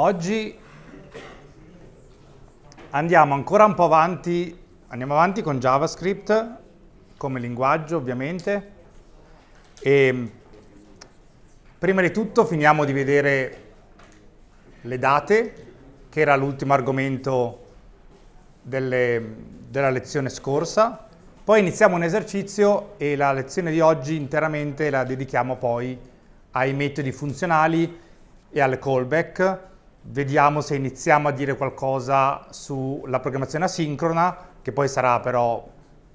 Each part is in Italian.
Oggi andiamo ancora un po' avanti, andiamo avanti con JavaScript come linguaggio ovviamente e prima di tutto finiamo di vedere le date che era l'ultimo argomento delle, della lezione scorsa poi iniziamo un esercizio e la lezione di oggi interamente la dedichiamo poi ai metodi funzionali e al callback Vediamo se iniziamo a dire qualcosa sulla programmazione asincrona, che poi sarà però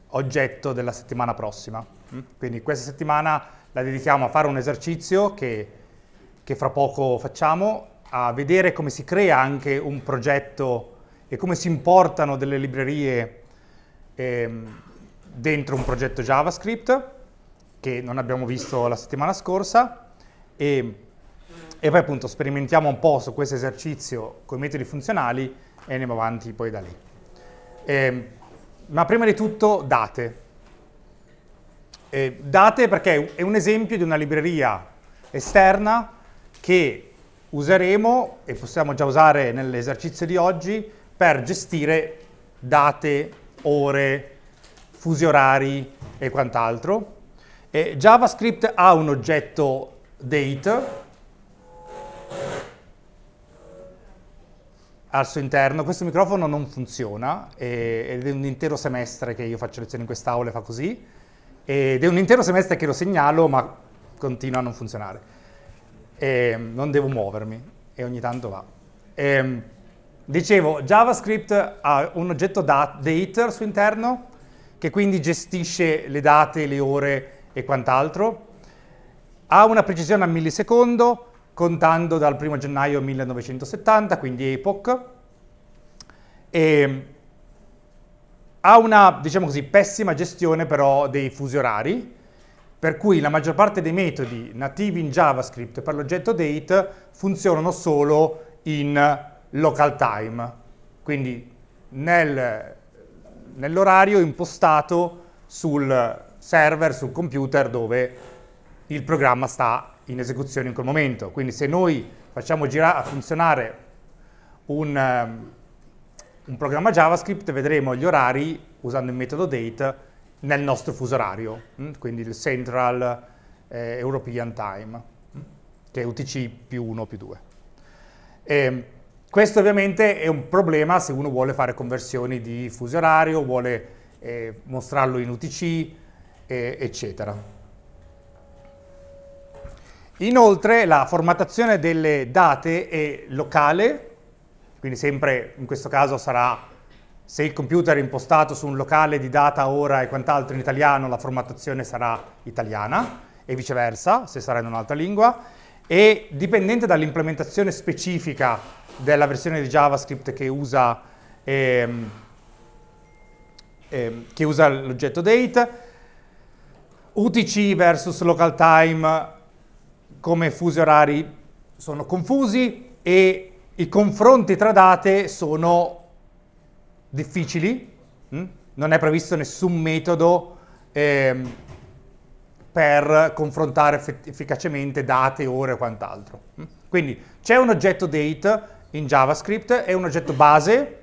oggetto della settimana prossima. Mm. Quindi questa settimana la dedichiamo a fare un esercizio che, che fra poco facciamo, a vedere come si crea anche un progetto e come si importano delle librerie ehm, dentro un progetto JavaScript, che non abbiamo visto la settimana scorsa, e e poi appunto sperimentiamo un po' su questo esercizio con i metodi funzionali e andiamo avanti poi da lì. Eh, ma prima di tutto date. Eh, date perché è un esempio di una libreria esterna che useremo e possiamo già usare nell'esercizio di oggi per gestire date, ore, fusi orari e quant'altro. JavaScript ha un oggetto date al suo interno. Questo microfono non funziona ed è un intero semestre che io faccio lezioni in quest'aula e fa così. Ed è un intero semestre che lo segnalo, ma continua a non funzionare. E ehm, non devo muovermi e ogni tanto va. E, ehm, dicevo, JavaScript ha un oggetto date al suo interno che quindi gestisce le date, le ore e quant'altro. Ha una precisione a millisecondo, contando dal 1 gennaio 1970, quindi Epoch, e ha una, diciamo così, pessima gestione però dei fusi orari, per cui la maggior parte dei metodi nativi in JavaScript per l'oggetto date funzionano solo in local time, quindi nel, nell'orario impostato sul server, sul computer dove il programma sta in esecuzione in quel momento. Quindi se noi facciamo girare, a funzionare un, ehm, un programma JavaScript, vedremo gli orari usando il metodo date nel nostro fuso orario, mm? quindi il Central eh, European Time, mm? che è UTC più 1 più 2. E ehm, questo ovviamente è un problema se uno vuole fare conversioni di fuso orario, vuole eh, mostrarlo in UTC, eh, eccetera. Inoltre la formattazione delle date è locale, quindi sempre in questo caso sarà se il computer è impostato su un locale di data, ora e quant'altro in italiano, la formattazione sarà italiana e viceversa, se sarà in un'altra lingua, e dipendente dall'implementazione specifica della versione di JavaScript che usa, ehm, ehm, usa l'oggetto date, UTC versus local time come fusi orari sono confusi e i confronti tra date sono difficili, mm? non è previsto nessun metodo ehm, per confrontare efficacemente date, ore o quant'altro. Mm? Quindi c'è un oggetto date in JavaScript, è un oggetto base,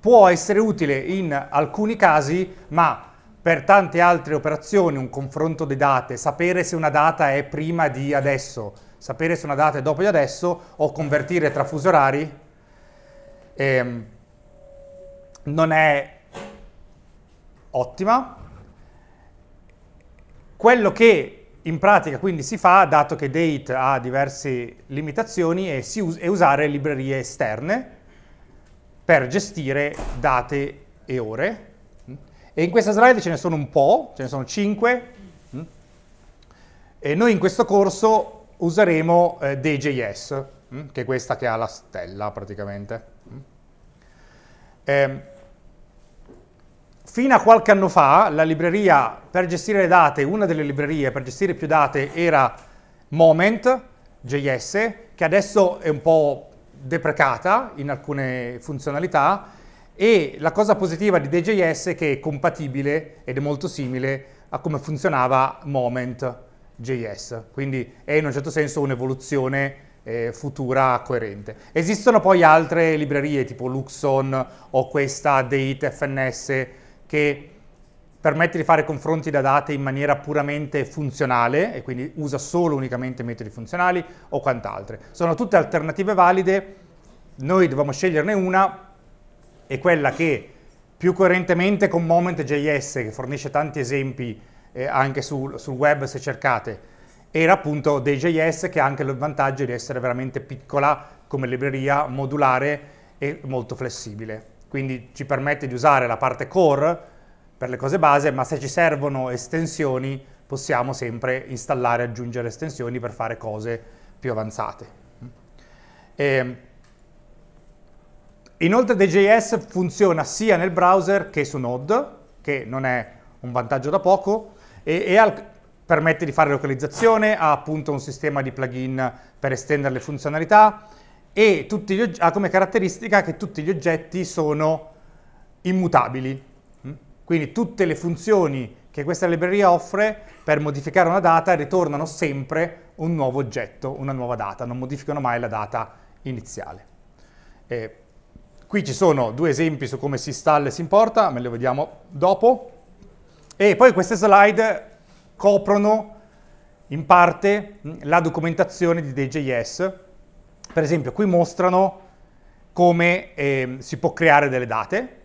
può essere utile in alcuni casi, ma per tante altre operazioni un confronto di date, sapere se una data è prima di adesso, sapere se una data è dopo di adesso o convertire tra fusi orari, ehm, non è ottima. Quello che in pratica quindi si fa, dato che date ha diverse limitazioni, è, us è usare librerie esterne per gestire date e ore e in questa slide ce ne sono un po', ce ne sono 5. Mm? E noi in questo corso useremo eh, DJS, mm? che è questa che ha la stella praticamente. Eh, fino a qualche anno fa la libreria per gestire le date, una delle librerie per gestire più date era Moment.js, che adesso è un po' deprecata in alcune funzionalità, e la cosa positiva di DJS è che è compatibile ed è molto simile a come funzionava Moment.js, quindi è in un certo senso un'evoluzione eh, futura coerente. Esistono poi altre librerie tipo Luxon o questa DateFNS che permette di fare confronti da date in maniera puramente funzionale e quindi usa solo unicamente metodi funzionali o quant'altre. Sono tutte alternative valide, noi dobbiamo sceglierne una è quella che più coerentemente con Moment.js, che fornisce tanti esempi eh, anche sul, sul web se cercate, era appunto dei JS che ha anche il vantaggio di essere veramente piccola come libreria, modulare e molto flessibile. Quindi ci permette di usare la parte core per le cose base, ma se ci servono estensioni possiamo sempre installare e aggiungere estensioni per fare cose più avanzate. Mm. E ehm, Inoltre DJS funziona sia nel browser che su Node, che non è un vantaggio da poco, e, e al, permette di fare localizzazione, ha appunto un sistema di plugin per estendere le funzionalità e gli, ha come caratteristica che tutti gli oggetti sono immutabili. Mm? Quindi tutte le funzioni che questa libreria offre per modificare una data ritornano sempre un nuovo oggetto, una nuova data, non modificano mai la data iniziale. E Qui ci sono due esempi su come si installa e si importa, me li vediamo dopo. E poi queste slide coprono in parte mm, la documentazione di DJS. Per esempio, qui mostrano come eh, si può creare delle date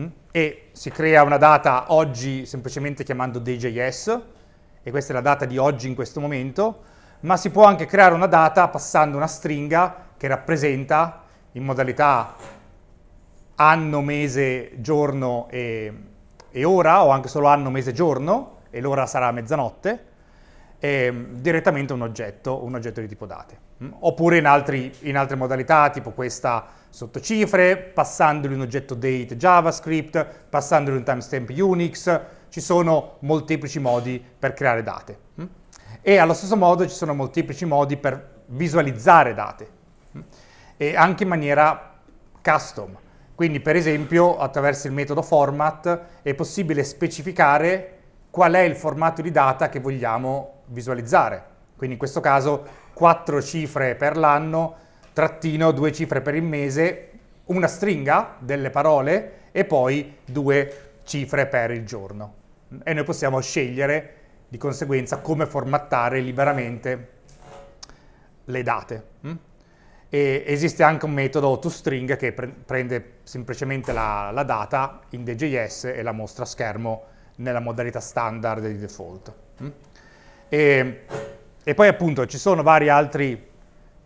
mm, e si crea una data oggi semplicemente chiamando DJS e questa è la data di oggi in questo momento, ma si può anche creare una data passando una stringa che rappresenta in modalità anno, mese, giorno e, e ora, o anche solo anno, mese, giorno, e l'ora sarà mezzanotte, ehm, direttamente un oggetto, un oggetto di tipo date. Mm? Oppure in, altri, in altre modalità, tipo questa sotto cifre, passandoli un oggetto date JavaScript, passandoli un timestamp Unix, ci sono molteplici modi per creare date. Mm? E allo stesso modo ci sono molteplici modi per visualizzare date, mm? e anche in maniera custom. Quindi per esempio attraverso il metodo format è possibile specificare qual è il formato di data che vogliamo visualizzare. Quindi in questo caso quattro cifre per l'anno, trattino due cifre per il mese, una stringa delle parole e poi due cifre per il giorno. E noi possiamo scegliere di conseguenza come formattare liberamente le date. Mm? E esiste anche un metodo toString che pre prende semplicemente la, la data in DJS e la mostra a schermo nella modalità standard di default. Mm? E, e poi appunto ci sono vari altri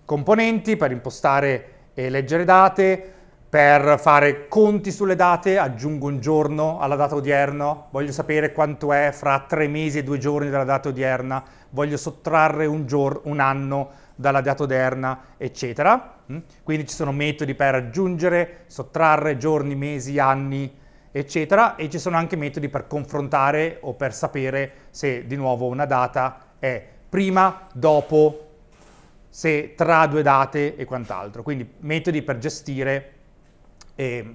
componenti per impostare e leggere date, per fare conti sulle date, aggiungo un giorno alla data odierna, voglio sapere quanto è fra tre mesi e due giorni dalla data odierna, voglio sottrarre un, un anno dalla data diatoderna, eccetera. Mm? Quindi ci sono metodi per aggiungere, sottrarre giorni, mesi, anni, eccetera, e ci sono anche metodi per confrontare o per sapere se di nuovo una data è prima, dopo, se tra due date e quant'altro. Quindi metodi per gestire eh,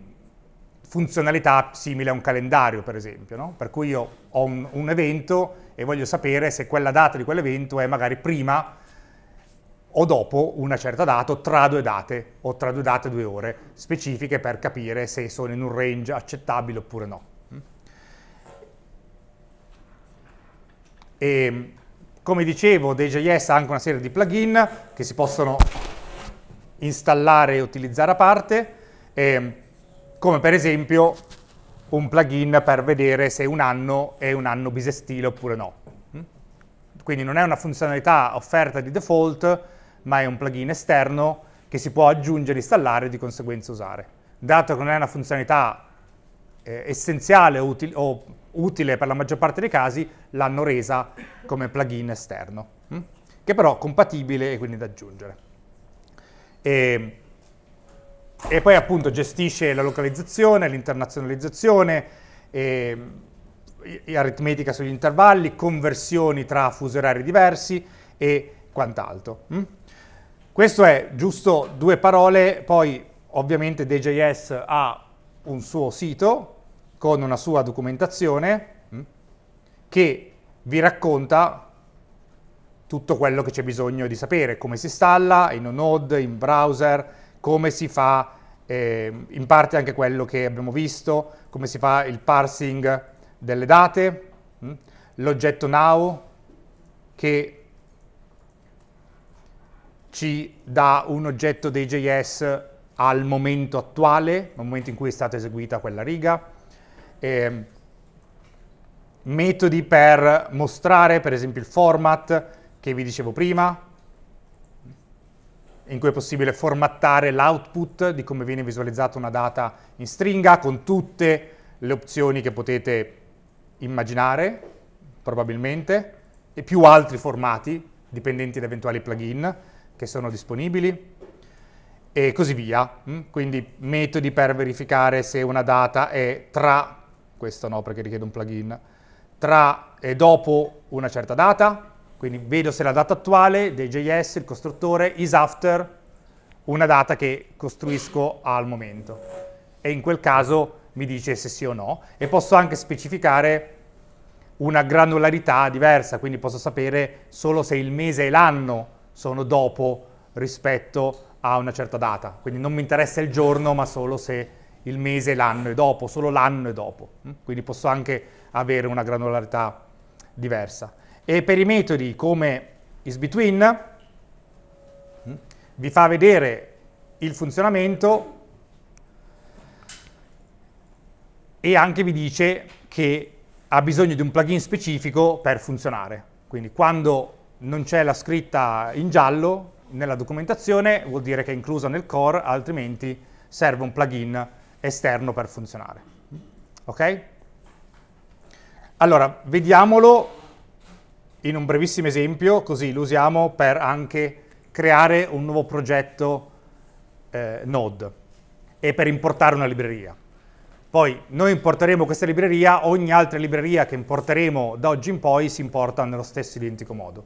funzionalità simili a un calendario, per esempio. No? Per cui io ho un, un evento e voglio sapere se quella data di quell'evento è magari prima o dopo una certa data o tra due date o tra due date e due ore specifiche per capire se sono in un range accettabile oppure no. E, ehm, come dicevo, DJS ha anche una serie di plugin che si possono installare e utilizzare a parte, e, ehm, come per esempio un plugin per vedere se un anno è un anno bisestile oppure no. Quindi non è una funzionalità offerta di default, ma è un plugin esterno che si può aggiungere, installare e di conseguenza usare. Dato che non è una funzionalità eh, essenziale o, util o, utile per la maggior parte dei casi, l'hanno resa come plugin esterno, hm? che però è compatibile e quindi da aggiungere. E, e poi appunto gestisce la localizzazione, l'internazionalizzazione, aritmetica sugli intervalli, conversioni tra fusi orari diversi e quant'altro. Hm? Questo è giusto due parole, poi ovviamente DJS ha un suo sito con una sua documentazione mm, che vi racconta tutto quello che c'è bisogno di sapere, come si installa in Node, in browser, come si fa eh, in parte anche quello che abbiamo visto, come si fa il parsing delle date, mm, l'oggetto now che ci dà un oggetto dei JS al momento attuale, al momento in cui è stata eseguita quella riga, eh, metodi per mostrare, per esempio il format che vi dicevo prima, in cui è possibile formattare l'output di come viene visualizzata una data in stringa con tutte le opzioni che potete immaginare, probabilmente, e più altri formati dipendenti da eventuali plugin che sono disponibili e così via. Mm? Quindi metodi per verificare se una data è tra, questo no perché richiede un plugin, tra e dopo una certa data, quindi vedo se la data attuale dei JS, il costruttore, is after una data che costruisco al momento. E in quel caso mi dice se sì o no. E posso anche specificare una granularità diversa, quindi posso sapere solo se il mese e l'anno sono dopo rispetto a una certa data. Quindi non mi interessa il giorno, ma solo se il mese l'anno è dopo, solo l'anno è dopo. Mm? Quindi posso anche avere una granularità diversa. E per i metodi come isBetween mm, vi fa vedere il funzionamento e anche vi dice che ha bisogno di un plugin specifico per funzionare. Quindi quando non c'è la scritta in giallo nella documentazione, vuol dire che è inclusa nel core, altrimenti serve un plugin esterno per funzionare. Ok? Allora, vediamolo in un brevissimo esempio, così lo usiamo per anche creare un nuovo progetto eh, Node e per importare una libreria. Poi noi importeremo questa libreria, ogni altra libreria che importeremo da oggi in poi si importa nello stesso identico modo.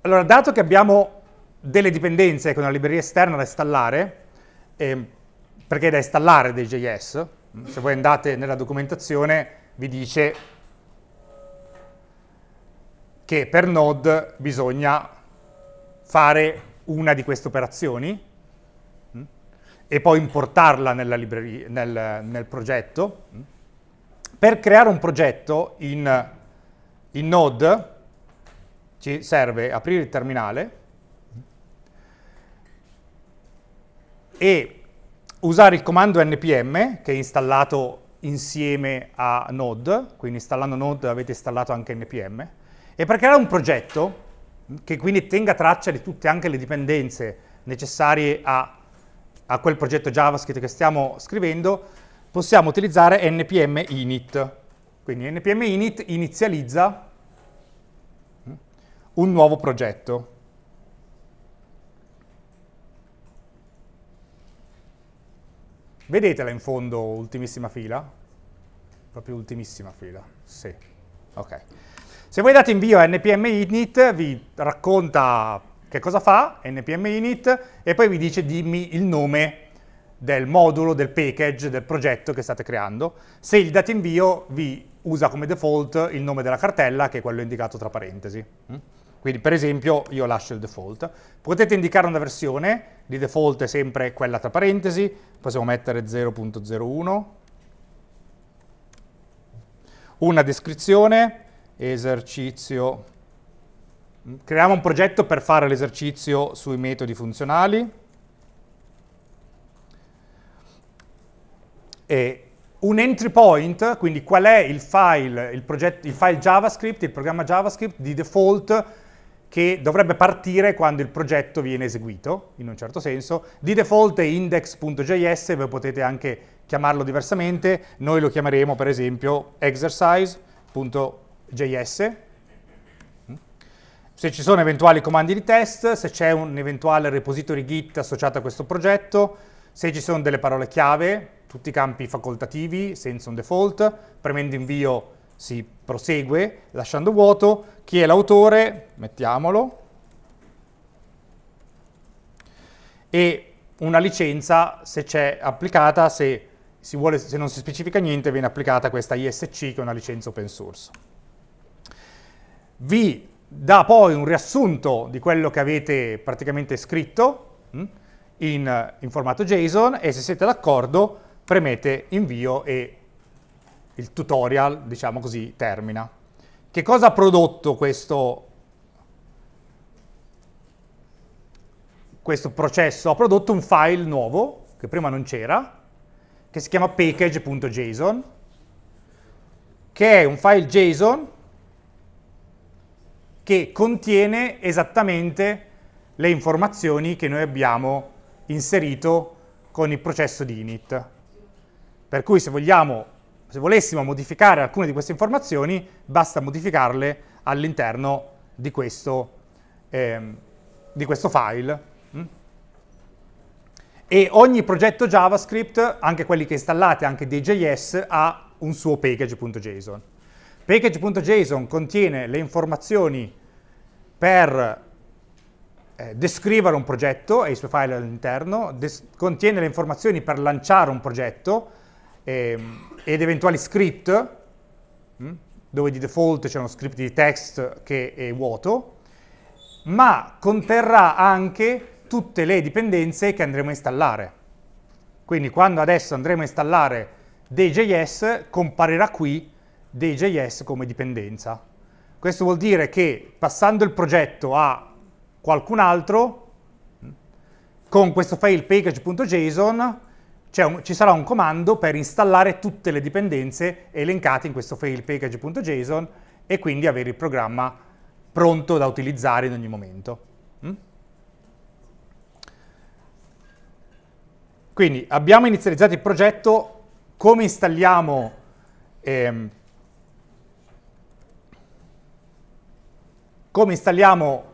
Allora, dato che abbiamo delle dipendenze con una libreria esterna da installare, eh, perché è da installare dei JS, se voi andate nella documentazione vi dice che per node bisogna fare una di queste operazioni, e poi importarla libreria, nel, nel, progetto. Per creare un progetto in, in Node ci serve aprire il terminale e usare il comando npm che è installato insieme a Node, quindi installando Node avete installato anche npm, e per creare un progetto che quindi tenga traccia di tutte anche le dipendenze necessarie a a quel progetto JavaScript che stiamo scrivendo, possiamo utilizzare npm init. Quindi npm init inizializza mm, un nuovo progetto. Vedetela in fondo, ultimissima fila? Proprio ultimissima fila, sì. Ok. Se voi date invio a npm init vi racconta che cosa fa? npm init e poi vi dice dimmi il nome del modulo, del package, del progetto che state creando. Se il dato invio vi usa come default il nome della cartella, che è quello indicato tra parentesi. Mm? Quindi per esempio io lascio il default. Potete indicare una versione, di default è sempre quella tra parentesi, possiamo mettere 0.01, una descrizione, esercizio Creiamo un progetto per fare l'esercizio sui metodi funzionali. E un entry point, quindi qual è il file, il, progetto, il file JavaScript, il programma JavaScript di default che dovrebbe partire quando il progetto viene eseguito, in un certo senso. Di default è index.js, voi potete anche chiamarlo diversamente, noi lo chiameremo per esempio exercise.js, se ci sono eventuali comandi di test, se c'è un eventuale repository Git associato a questo progetto, se ci sono delle parole chiave, tutti i campi facoltativi senza un default, premendo invio si prosegue lasciando vuoto, chi è l'autore, mettiamolo, e una licenza se c'è applicata, se, si vuole, se non si specifica niente viene applicata questa ISC che è una licenza open source. Vi dà poi un riassunto di quello che avete praticamente scritto mm, in, in formato JSON e se siete d'accordo premete invio e il tutorial, diciamo così, termina. Che cosa ha prodotto questo, questo processo? Ha prodotto un file nuovo, che prima non c'era, che si chiama package.json, che è un file JSON che contiene esattamente le informazioni che noi abbiamo inserito con il processo di init. Per cui se, vogliamo, se volessimo modificare alcune di queste informazioni, basta modificarle all'interno di, eh, di questo, file. Mm? E ogni progetto JavaScript, anche quelli che installate, anche dei ha un suo package.json. Package.json contiene le informazioni per eh, descrivere un progetto e i suoi file all'interno, contiene le informazioni per lanciare un progetto eh, ed eventuali script, mh, mm, dove di default c'è uno script di text che è vuoto, ma conterrà anche tutte le dipendenze che andremo a installare. Quindi quando adesso andremo a installare dei comparirà qui dei JS come dipendenza. Questo vuol dire che passando il progetto a qualcun altro, con questo file package.json ci sarà un comando per installare tutte le dipendenze elencate in questo file package.json e quindi avere il programma pronto da utilizzare in ogni momento. Mm? Quindi abbiamo inizializzato il progetto, come installiamo ehm, come installiamo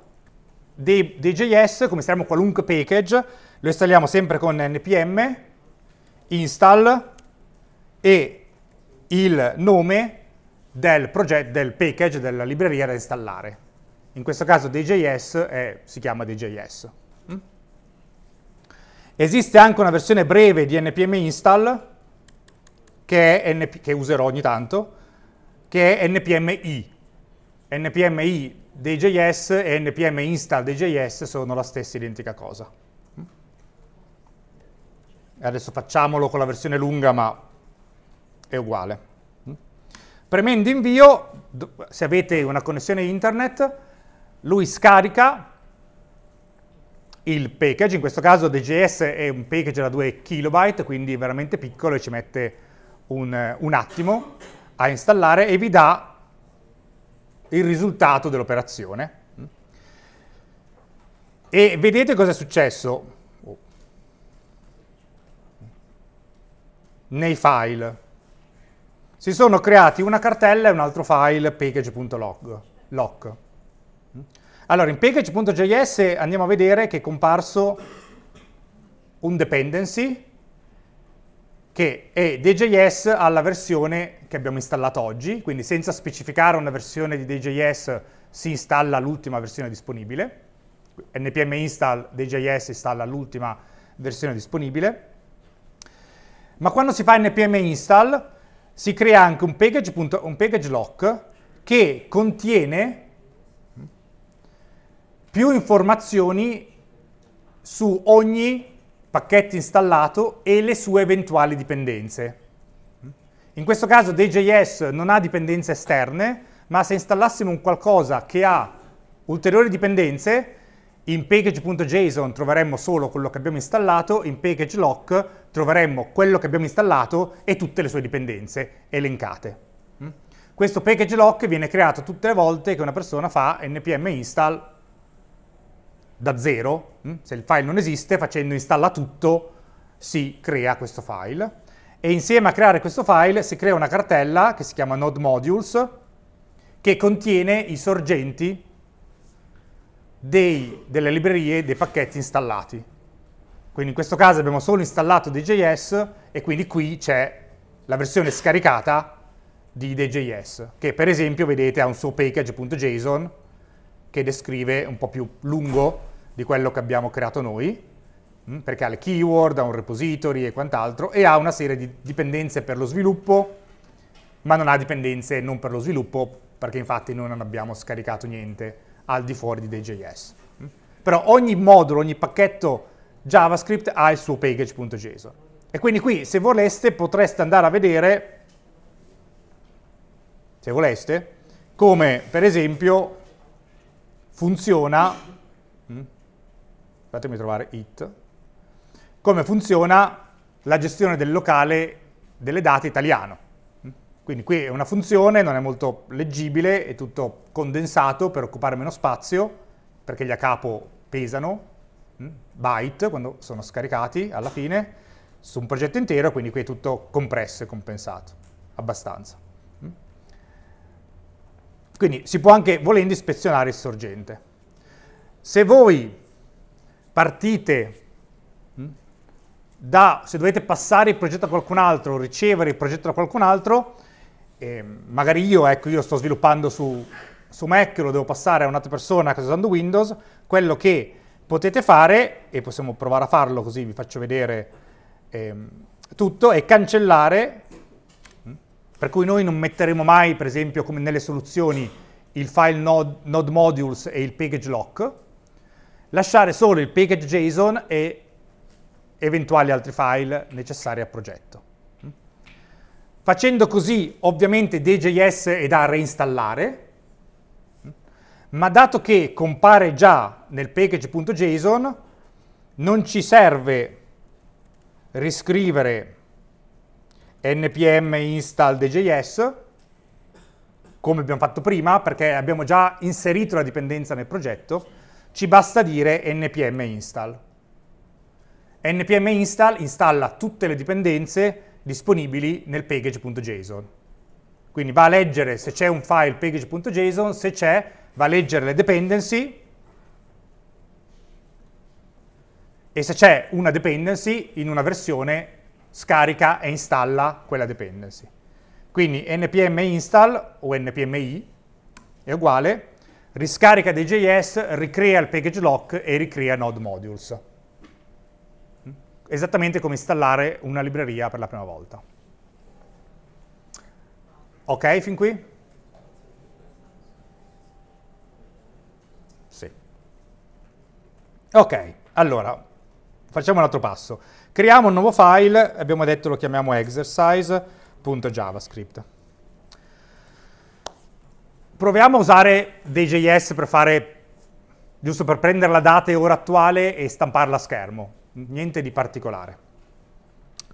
dei, dei JS, come installiamo qualunque package, lo installiamo sempre con npm install e il nome del, del package, della libreria da installare. In questo caso DJS è, si chiama DJS. Mm? Esiste anche una versione breve di npm install che, è NP che userò ogni tanto, che è npmi. npmi DJS e npm install DJS sono la stessa identica cosa. adesso facciamolo con la versione lunga, ma è uguale. Premendo invio, se avete una connessione internet, lui scarica il package, in questo caso DJS è un package da 2 KB, quindi veramente piccolo e ci mette un, un attimo a installare e vi dà il risultato dell'operazione. E vedete cosa è successo oh. nei file. Si sono creati una cartella e un altro file package.log. Allora, in package.js andiamo a vedere che è comparso un dependency che è DJS alla versione che abbiamo installato oggi, quindi senza specificare una versione di DJS si installa l'ultima versione disponibile, npm install DJS installa l'ultima versione disponibile, ma quando si fa npm install si crea anche un package, un package lock che contiene più informazioni su ogni pacchetto installato e le sue eventuali dipendenze. In questo caso DJS non ha dipendenze esterne, ma se installassimo un qualcosa che ha ulteriori dipendenze, in package.json troveremmo solo quello che abbiamo installato, in package.lock troveremmo quello che abbiamo installato e tutte le sue dipendenze elencate. Mm? Questo package lock viene creato tutte le volte che una persona fa npm install da zero, mm? se il file non esiste, facendo installa tutto si crea questo file e insieme a creare questo file si crea una cartella che si chiama node modules che contiene i sorgenti dei, delle librerie dei pacchetti installati. Quindi in questo caso abbiamo solo installato DJS e quindi qui c'è la versione scaricata di DJS, che per esempio vedete ha un suo package.json che descrive un po' più lungo di quello che abbiamo creato noi, mm, perché ha le keyword, ha un repository e quant'altro, e ha una serie di dipendenze per lo sviluppo, ma non ha dipendenze non per lo sviluppo, perché infatti noi non abbiamo scaricato niente al di fuori di DJS. Mm. Però ogni modulo, ogni pacchetto JavaScript ha il suo package.json. E quindi qui, se voleste, potreste andare a vedere, se voleste, come per esempio funziona fatemi trovare it, come funziona la gestione del locale delle date italiano. Quindi qui è una funzione, non è molto leggibile, è tutto condensato per occupare meno spazio, perché gli a capo pesano, mm, byte, quando sono scaricati alla fine, su un progetto intero, quindi qui è tutto compresso e compensato, abbastanza. Mm. Quindi si può anche, volendo, ispezionare il sorgente. Se voi partite mm, da, se dovete passare il progetto a qualcun altro, ricevere il progetto da qualcun altro, eh, magari io, ecco, io sto sviluppando su, su Mac, lo devo passare a un'altra persona che sta usando Windows, quello che potete fare, e possiamo provare a farlo così vi faccio vedere eh, tutto, è cancellare, mm, per cui noi non metteremo mai, per esempio, come nelle soluzioni, il file node, node modules e il package lock, lasciare solo il package JSON e eventuali altri file necessari al progetto. Facendo così, ovviamente DJS è da reinstallare, ma dato che compare già nel package.json, non ci serve riscrivere npm install djs come abbiamo fatto prima perché abbiamo già inserito la dipendenza nel progetto ci basta dire npm install. npm install installa tutte le dipendenze disponibili nel package.json. Quindi va a leggere se c'è un file package.json, se c'è va a leggere le dependency e se c'è una dependency in una versione scarica e installa quella dependency. Quindi npm install o npmi è uguale riscarica dei JS, ricrea il package lock e ricrea node modules. Mm? Esattamente come installare una libreria per la prima volta. Ok, fin qui? Sì. Ok, allora, facciamo un altro passo. Creiamo un nuovo file, abbiamo detto lo chiamiamo exercise.javascript proviamo a usare DJS per fare, giusto per prendere la data e ora attuale e stamparla a schermo, niente di particolare.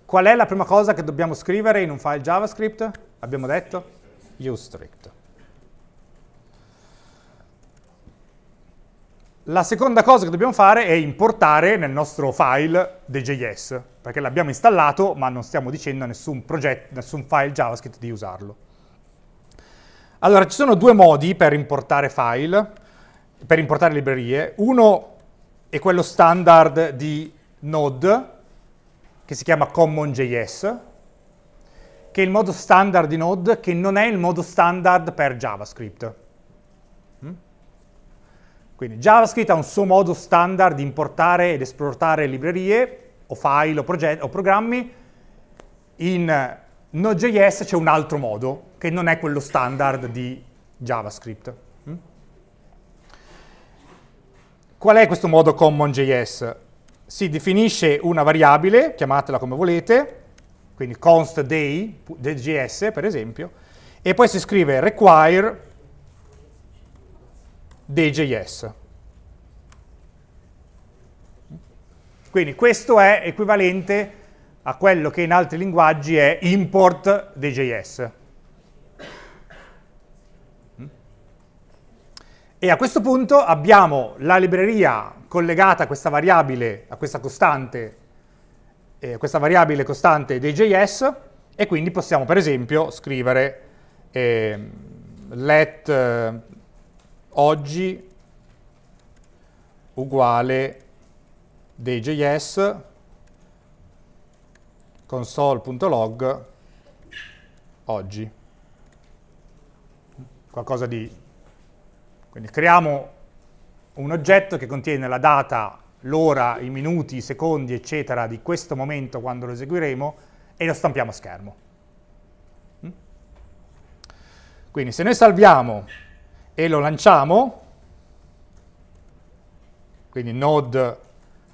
Qual è la prima cosa che dobbiamo scrivere in un file JavaScript? Abbiamo detto useStrict. La seconda cosa che dobbiamo fare è importare nel nostro file DJS, perché l'abbiamo installato ma non stiamo dicendo a nessun, progetto, nessun file JavaScript di usarlo. Allora, ci sono due modi per importare file, per importare librerie. Uno è quello standard di Node, che si chiama CommonJS, che è il modo standard di Node, che non è il modo standard per JavaScript. Mm? Quindi JavaScript ha un suo modo standard di importare ed esportare librerie, o file, o, o programmi, in Node.js c'è un altro modo, che non è quello standard di JavaScript. Mm? Qual è questo modo common.js? Si definisce una variabile, chiamatela come volete, quindi const day, del per esempio, e poi si scrive require day.js. Quindi questo è equivalente a quello che in altri linguaggi è import dei JS. E a questo punto abbiamo la libreria collegata a questa variabile, a questa costante, eh, questa variabile costante dei JS, e quindi possiamo per esempio scrivere eh, let eh, oggi uguale dei JS console.log oggi. Qualcosa di... Quindi creiamo un oggetto che contiene la data, l'ora, i minuti, i secondi, eccetera, di questo momento quando lo eseguiremo e lo stampiamo a schermo. Mm? Quindi se noi salviamo e lo lanciamo, quindi node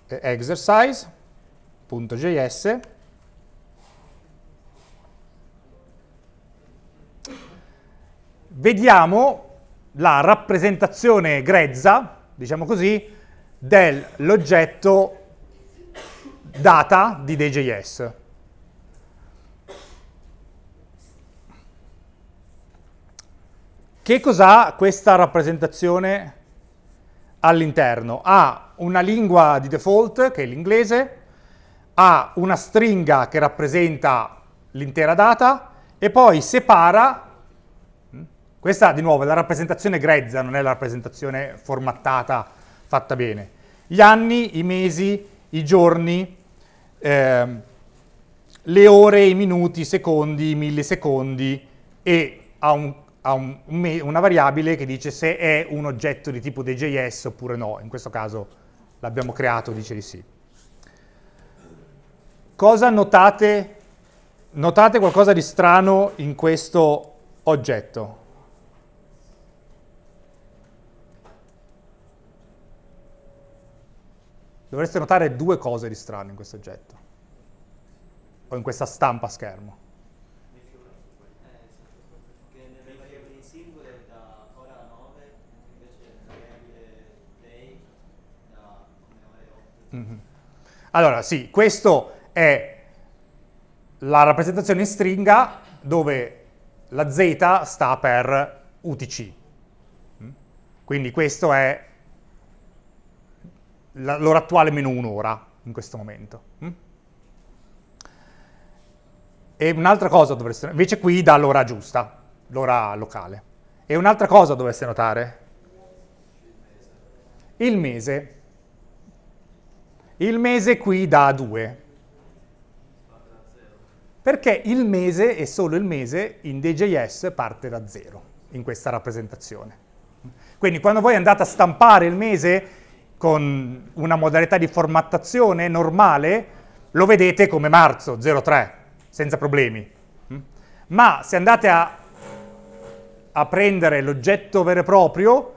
exercise.js, vediamo la rappresentazione grezza, diciamo così, dell'oggetto data di DJS. Che cos'ha questa rappresentazione all'interno? Ha una lingua di default, che è l'inglese, ha una stringa che rappresenta l'intera data e poi separa questa di nuovo è la rappresentazione grezza, non è la rappresentazione formattata, fatta bene. Gli anni, i mesi, i giorni, eh, le ore, i minuti, i secondi, i millisecondi e ha, un, ha un, una variabile che dice se è un oggetto di tipo DJS oppure no. In questo caso l'abbiamo creato, dice di sì. Cosa notate? Notate qualcosa di strano in questo oggetto? dovreste notare due cose di strano in questo oggetto, o in questa stampa schermo. Mhm. Allora, sì, questo è la rappresentazione in stringa dove la z sta per UTC. Mm? Quindi questo è l'ora attuale meno un'ora in questo momento. Mm? E un'altra cosa dovreste... notare, Invece qui dà l'ora giusta, l'ora locale. E un'altra cosa dovreste notare. Il mese. Il mese qui dà 2. Perché il mese e solo il mese in DJS parte da 0 in questa rappresentazione. Quindi quando voi andate a stampare il mese con una modalità di formattazione normale, lo vedete come marzo 03, senza problemi. Mm? Ma se andate a, a prendere l'oggetto vero e proprio,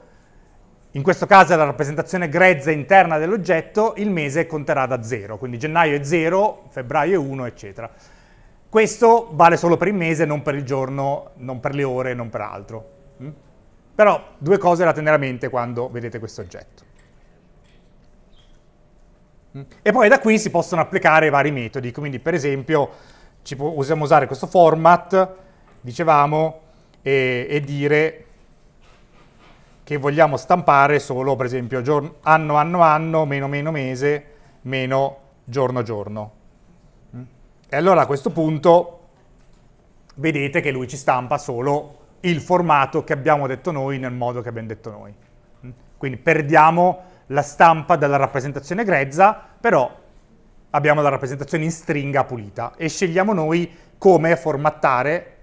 in questo caso è la rappresentazione grezza interna dell'oggetto, il mese conterà da 0, quindi gennaio è 0, febbraio è 1, eccetera. Questo vale solo per il mese, non per il giorno, non per le ore, non per altro. Mm? Però due cose da tenere a mente quando vedete questo oggetto. Mm. E poi da qui si possono applicare vari metodi, quindi per esempio possiamo usare questo format, dicevamo, e, e dire che vogliamo stampare solo per esempio giorno, anno, anno, anno, meno, meno mese, meno giorno, giorno. Mm. E allora a questo punto vedete che lui ci stampa solo il formato che abbiamo detto noi nel modo che abbiamo detto noi. Mm. Quindi perdiamo la stampa dalla rappresentazione grezza, però abbiamo la rappresentazione in stringa pulita e scegliamo noi come formattare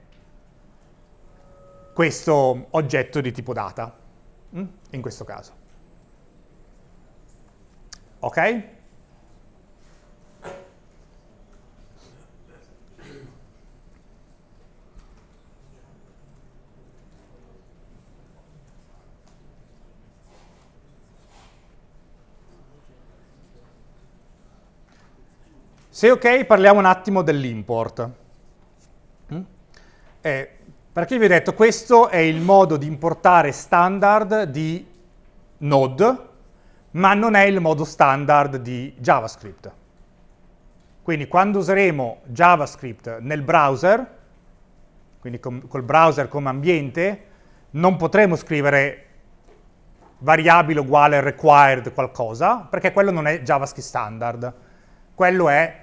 questo oggetto di tipo data, mm? in questo caso. Ok? Se ok, parliamo un attimo dell'import. Mm? Eh, perché vi ho detto, questo è il modo di importare standard di Node, ma non è il modo standard di JavaScript. Quindi quando useremo JavaScript nel browser, quindi col browser come ambiente, non potremo scrivere variabile uguale required qualcosa, perché quello non è JavaScript standard. Quello è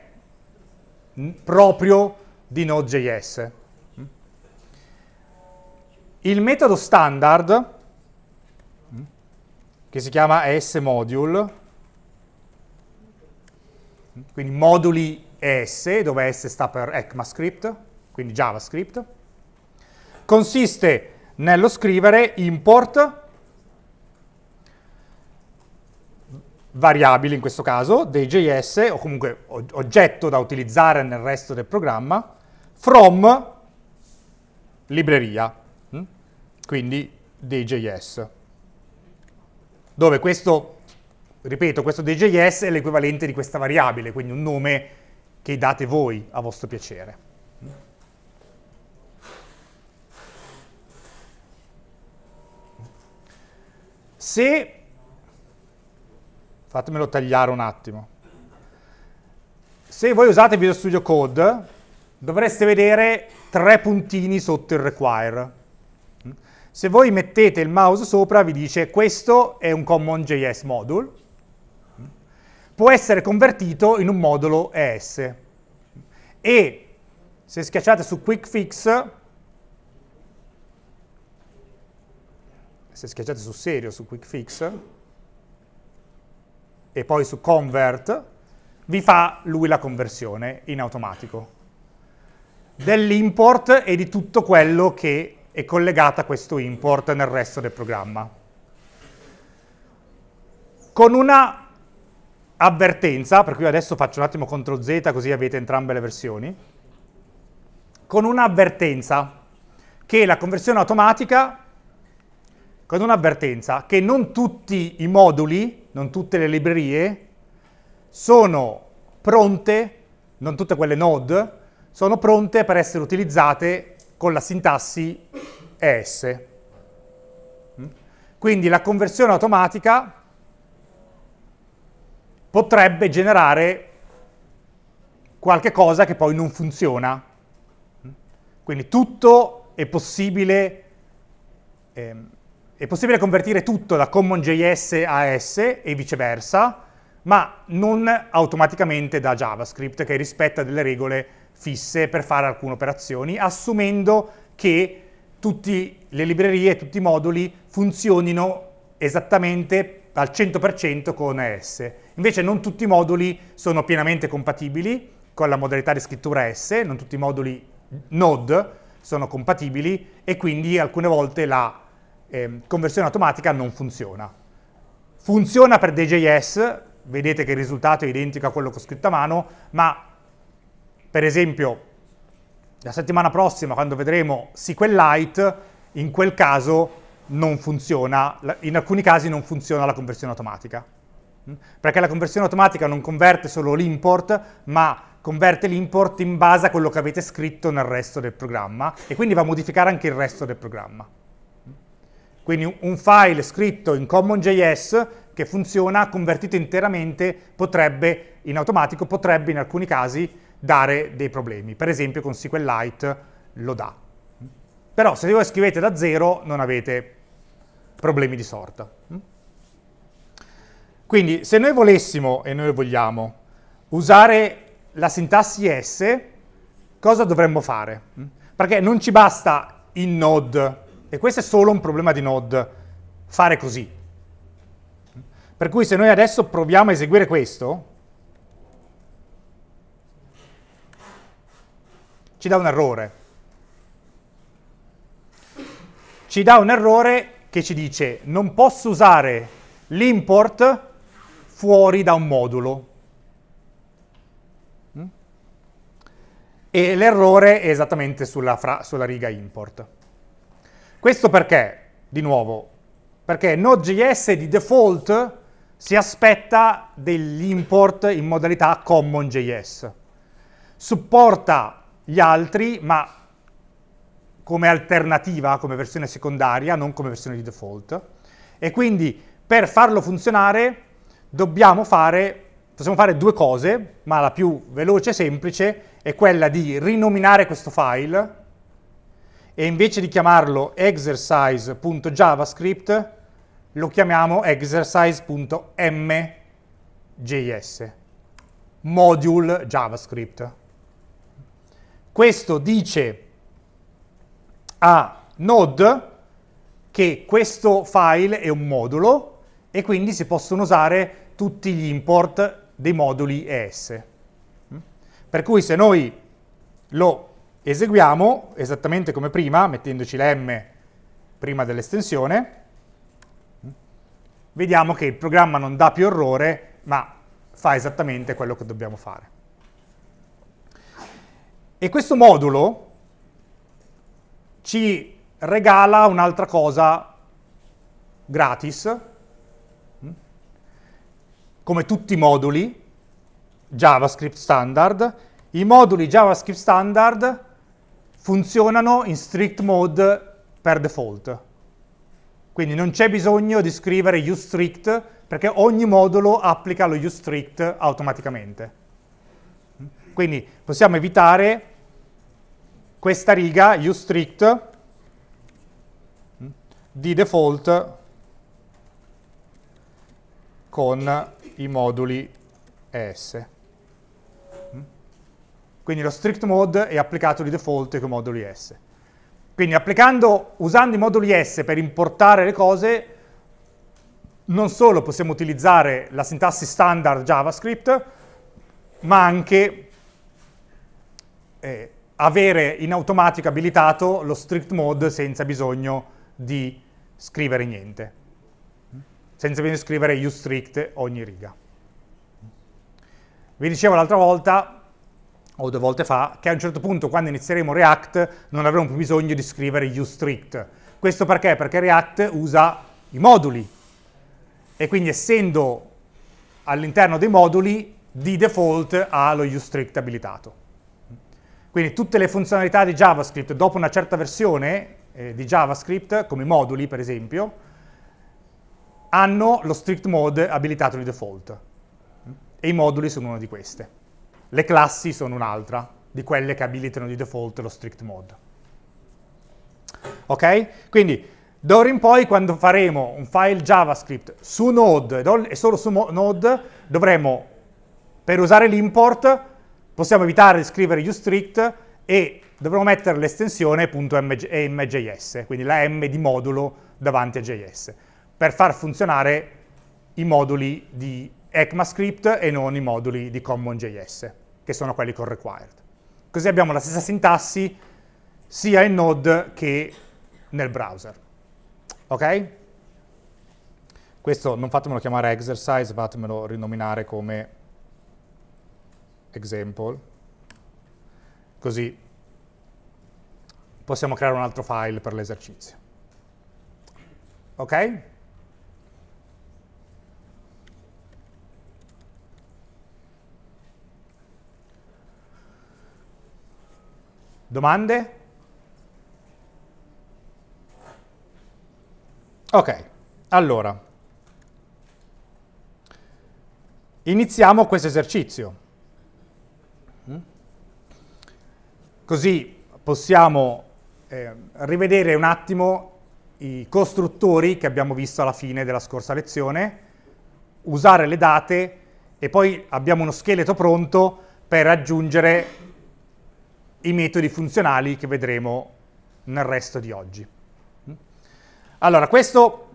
Mm? proprio di Node.js. Mm? Il metodo standard, mm, che si chiama ES-module, quindi moduli S, dove S sta per ECMAScript, quindi JavaScript, consiste nello scrivere import variabile in questo caso, dei JS, o comunque oggetto da utilizzare nel resto del programma, from libreria, hm? quindi dei JS, dove questo, ripeto, questo dei JS è l'equivalente di questa variabile, quindi un nome che date voi a vostro piacere. Se fatemelo tagliare un attimo. Se voi usate Visual Studio Code, dovreste vedere tre puntini sotto il require. Se voi mettete il mouse sopra, vi dice questo è un common.js module, può essere convertito in un modulo ES. E se schiacciate su Quick Fix, se schiacciate su serio su Quick Fix, e poi su convert, vi fa lui la conversione in automatico dell'import e di tutto quello che è collegato a questo import nel resto del programma. Con una avvertenza, per cui adesso faccio un attimo CTRL Z così avete entrambe le versioni, con un'avvertenza che la conversione automatica, con un'avvertenza che non tutti i moduli non tutte le librerie sono pronte, non tutte quelle node, sono pronte per essere utilizzate con la sintassi ES. Mm? Quindi la conversione automatica potrebbe generare qualche cosa che poi non funziona. Mm? Quindi tutto è possibile ehm, è possibile convertire tutto da CommonJS a S e viceversa, ma non automaticamente da JavaScript che rispetta delle regole fisse per fare alcune operazioni, assumendo che tutte le librerie, tutti i moduli funzionino esattamente al 100% con S. Invece non tutti i moduli sono pienamente compatibili con la modalità di scrittura S, non tutti i moduli Node sono compatibili e quindi alcune volte la eh, conversione automatica non funziona. Funziona per DJS, vedete che il risultato è identico a quello che ho scritto a mano, ma per esempio la settimana prossima quando vedremo SQLite, in quel caso non funziona, in alcuni casi non funziona la conversione automatica, mm? perché la conversione automatica non converte solo l'import, ma converte l'import in base a quello che avete scritto nel resto del programma e quindi va a modificare anche il resto del programma. Quindi un file scritto in CommonJS che funziona convertito interamente potrebbe, in automatico, potrebbe in alcuni casi dare dei problemi. Per esempio con SQLite lo dà. Però se voi scrivete da zero non avete problemi di sorta. Mm? Quindi se noi volessimo, e noi vogliamo, usare la sintassi S, cosa dovremmo fare? Mm? Perché non ci basta in node e questo è solo un problema di Node, fare così. Per cui se noi adesso proviamo a eseguire questo, ci dà un errore. Ci dà un errore che ci dice non posso usare l'import fuori da un modulo. Mm? E l'errore è esattamente sulla, fra, sulla riga import. Questo perché, di nuovo, perché Node.js di default si aspetta degli import in modalità common.js. Supporta gli altri, ma come alternativa, come versione secondaria, non come versione di default. E quindi per farlo funzionare dobbiamo fare, possiamo fare due cose, ma la più veloce e semplice è quella di rinominare questo file e invece di chiamarlo exercise.javascript lo chiamiamo exercise.mjs, module JavaScript. Questo dice a Node che questo file è un modulo e quindi si possono usare tutti gli import dei moduli ES. Per cui se noi lo Eseguiamo esattamente come prima, mettendoci l'M prima dell'estensione, vediamo che il programma non dà più errore, ma fa esattamente quello che dobbiamo fare. E questo modulo ci regala un'altra cosa gratis, come tutti i moduli JavaScript standard. I moduli JavaScript standard funzionano in strict mode per default. Quindi non c'è bisogno di scrivere useStrict perché ogni modulo applica lo useStrict automaticamente. Quindi possiamo evitare questa riga useStrict di default con i moduli ES. Quindi lo strict mode è applicato di default con moduli S. Quindi applicando, usando i moduli S per importare le cose, non solo possiamo utilizzare la sintassi standard JavaScript, ma anche eh, avere in automatico abilitato lo strict mode senza bisogno di scrivere niente, senza bisogno di scrivere useStrict ogni riga. Vi dicevo l'altra volta, o due volte fa, che a un certo punto quando inizieremo React non avremo più bisogno di scrivere useStrict. Questo perché? Perché React usa i moduli e quindi essendo all'interno dei moduli di default ha lo useStrict abilitato. Quindi tutte le funzionalità di JavaScript dopo una certa versione eh, di JavaScript, come i moduli per esempio, hanno lo strict mode abilitato di default e i moduli sono una di queste. Le classi sono un'altra di quelle che abilitano di default lo strict mode. Ok? Quindi d'ora in poi quando faremo un file JavaScript su Node e solo su Node dovremo per usare l'import possiamo evitare di scrivere usestrict e dovremo mettere l'estensione .mjs, quindi la m di modulo davanti a js, per far funzionare i moduli di ECMAScript e non i moduli di CommonJS che sono quelli con required. Così abbiamo la stessa sintassi sia in Node che nel browser. Ok? Questo non fatemelo chiamare exercise, fatemelo rinominare come example. Così possiamo creare un altro file per l'esercizio. Ok? Domande? Ok, allora, iniziamo questo esercizio. Mm? Così possiamo eh, rivedere un attimo i costruttori che abbiamo visto alla fine della scorsa lezione, usare le date e poi abbiamo uno scheletro pronto per aggiungere i metodi funzionali che vedremo nel resto di oggi. Allora, questo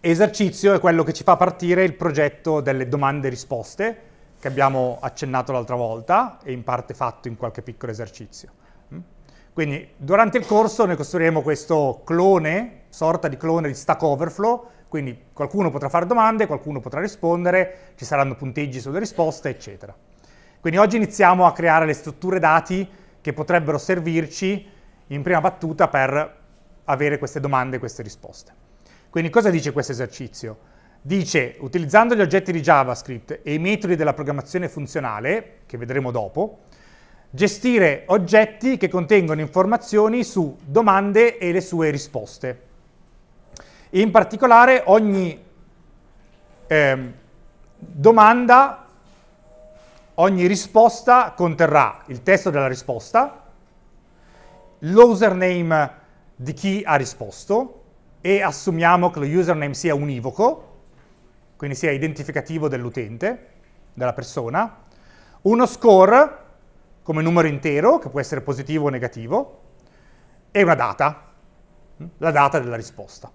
esercizio è quello che ci fa partire il progetto delle domande-risposte che abbiamo accennato l'altra volta e in parte fatto in qualche piccolo esercizio. Quindi durante il corso noi costruiremo questo clone, sorta di clone di Stack Overflow, quindi qualcuno potrà fare domande, qualcuno potrà rispondere, ci saranno punteggi sulle risposte, eccetera. Quindi oggi iniziamo a creare le strutture dati che potrebbero servirci in prima battuta per avere queste domande e queste risposte. Quindi cosa dice questo esercizio? Dice, utilizzando gli oggetti di JavaScript e i metodi della programmazione funzionale, che vedremo dopo, gestire oggetti che contengono informazioni su domande e le sue risposte. In particolare ogni eh, domanda Ogni risposta conterrà il testo della risposta, l'username di chi ha risposto e assumiamo che lo username sia univoco, quindi sia identificativo dell'utente, della persona, uno score come numero intero, che può essere positivo o negativo, e una data, la data della risposta.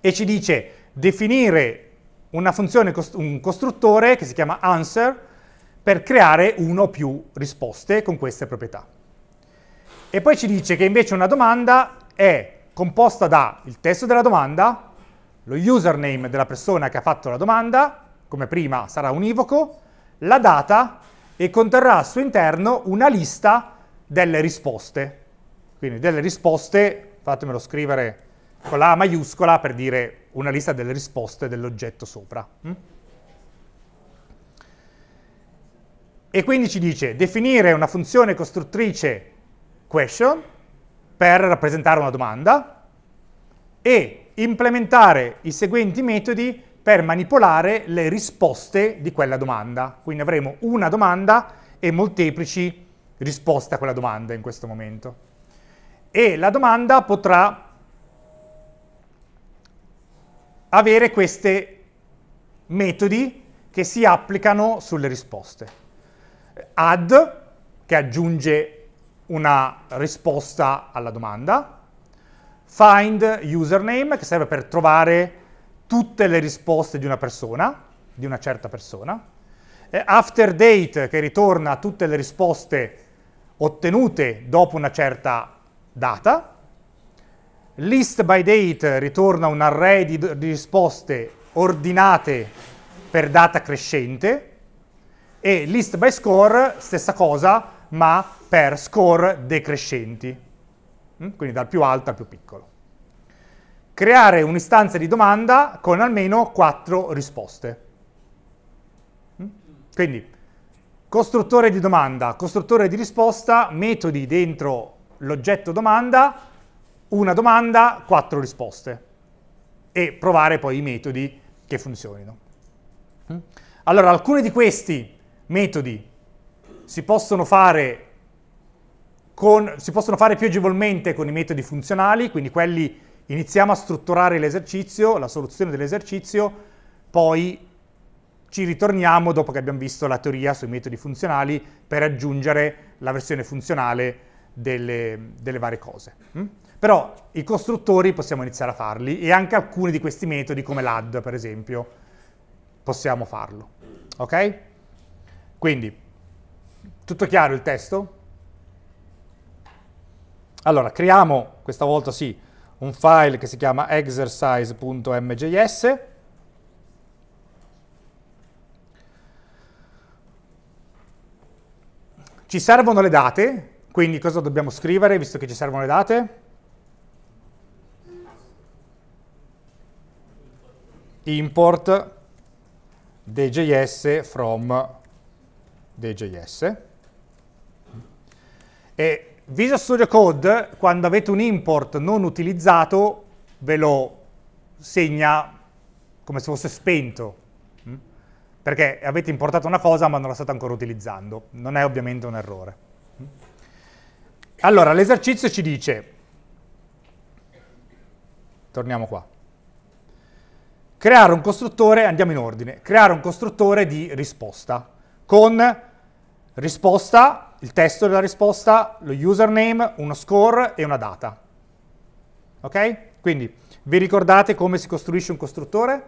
E ci dice definire una funzione, un costruttore che si chiama answer per creare uno o più risposte con queste proprietà. E poi ci dice che invece una domanda è composta da il testo della domanda, lo username della persona che ha fatto la domanda, come prima sarà univoco, la data e conterrà al suo interno una lista delle risposte. Quindi delle risposte, fatemelo scrivere con la A maiuscola per dire una lista delle risposte dell'oggetto sopra. Mm? E quindi ci dice definire una funzione costruttrice question per rappresentare una domanda e implementare i seguenti metodi per manipolare le risposte di quella domanda. Quindi avremo una domanda e molteplici risposte a quella domanda in questo momento. E la domanda potrà avere questi metodi che si applicano sulle risposte. Add, che aggiunge una risposta alla domanda, find username, che serve per trovare tutte le risposte di una persona, di una certa persona, after date, che ritorna tutte le risposte ottenute dopo una certa data, List by date ritorna un array di, di risposte ordinate per data crescente e list by score stessa cosa ma per score decrescenti, mm? quindi dal più alto al più piccolo. Creare un'istanza di domanda con almeno 4 risposte. Mm? Quindi costruttore di domanda, costruttore di risposta, metodi dentro l'oggetto domanda una domanda, quattro risposte e provare poi i metodi che funzionino. Allora, alcuni di questi metodi si possono fare, con, si possono fare più agevolmente con i metodi funzionali, quindi quelli iniziamo a strutturare l'esercizio, la soluzione dell'esercizio, poi ci ritorniamo dopo che abbiamo visto la teoria sui metodi funzionali per aggiungere la versione funzionale delle, delle varie cose. Hm? Però i costruttori possiamo iniziare a farli e anche alcuni di questi metodi come l'add per esempio possiamo farlo. Ok? Quindi, tutto chiaro il testo? Allora, creiamo, questa volta sì, un file che si chiama exercise.mjs ci servono le date quindi cosa dobbiamo scrivere, visto che ci servono le date? Import djs from djs. E Visual Studio Code, quando avete un import non utilizzato, ve lo segna come se fosse spento, mm? perché avete importato una cosa ma non la state ancora utilizzando. Non è ovviamente un errore. Allora, l'esercizio ci dice, torniamo qua, creare un costruttore, andiamo in ordine, creare un costruttore di risposta con risposta, il testo della risposta, lo username, uno score e una data. Ok? Quindi, vi ricordate come si costruisce un costruttore?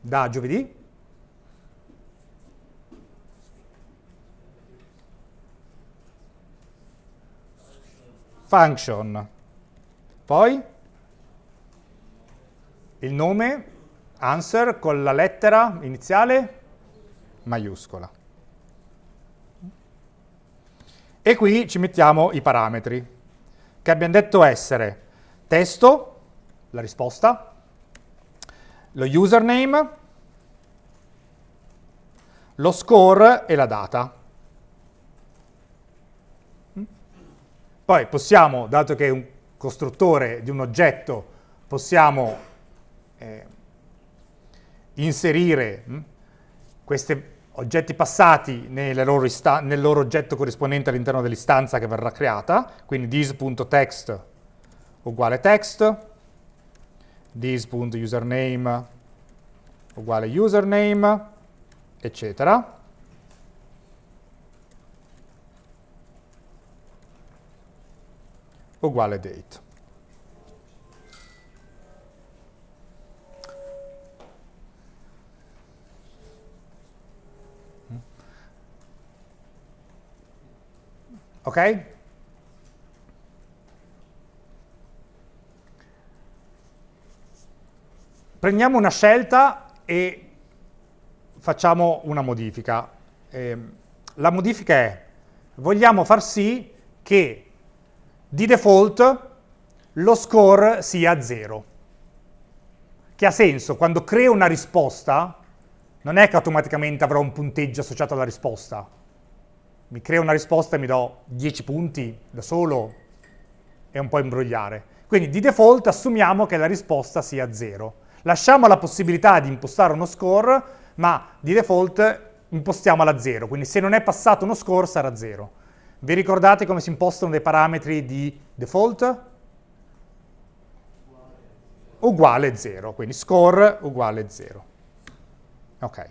Da giovedì? function, poi il nome answer con la lettera iniziale maiuscola. E qui ci mettiamo i parametri, che abbiamo detto essere testo, la risposta, lo username, lo score e la data. Poi possiamo, dato che è un costruttore di un oggetto, possiamo eh, inserire hm, questi oggetti passati loro nel loro oggetto corrispondente all'interno dell'istanza che verrà creata, quindi this.text uguale text, this.username uguale username, eccetera. uguale date. Ok? Prendiamo una scelta e facciamo una modifica. Eh, la modifica è, vogliamo far sì che di default lo score sia 0. Che ha senso, quando creo una risposta, non è che automaticamente avrò un punteggio associato alla risposta. Mi creo una risposta e mi do 10 punti da solo, è un po' imbrogliare. Quindi di default assumiamo che la risposta sia 0. Lasciamo la possibilità di impostare uno score, ma di default impostiamo alla 0, quindi se non è passato uno score sarà 0. Vi ricordate come si impostano dei parametri di default? Uguale 0, quindi score uguale 0. Ok.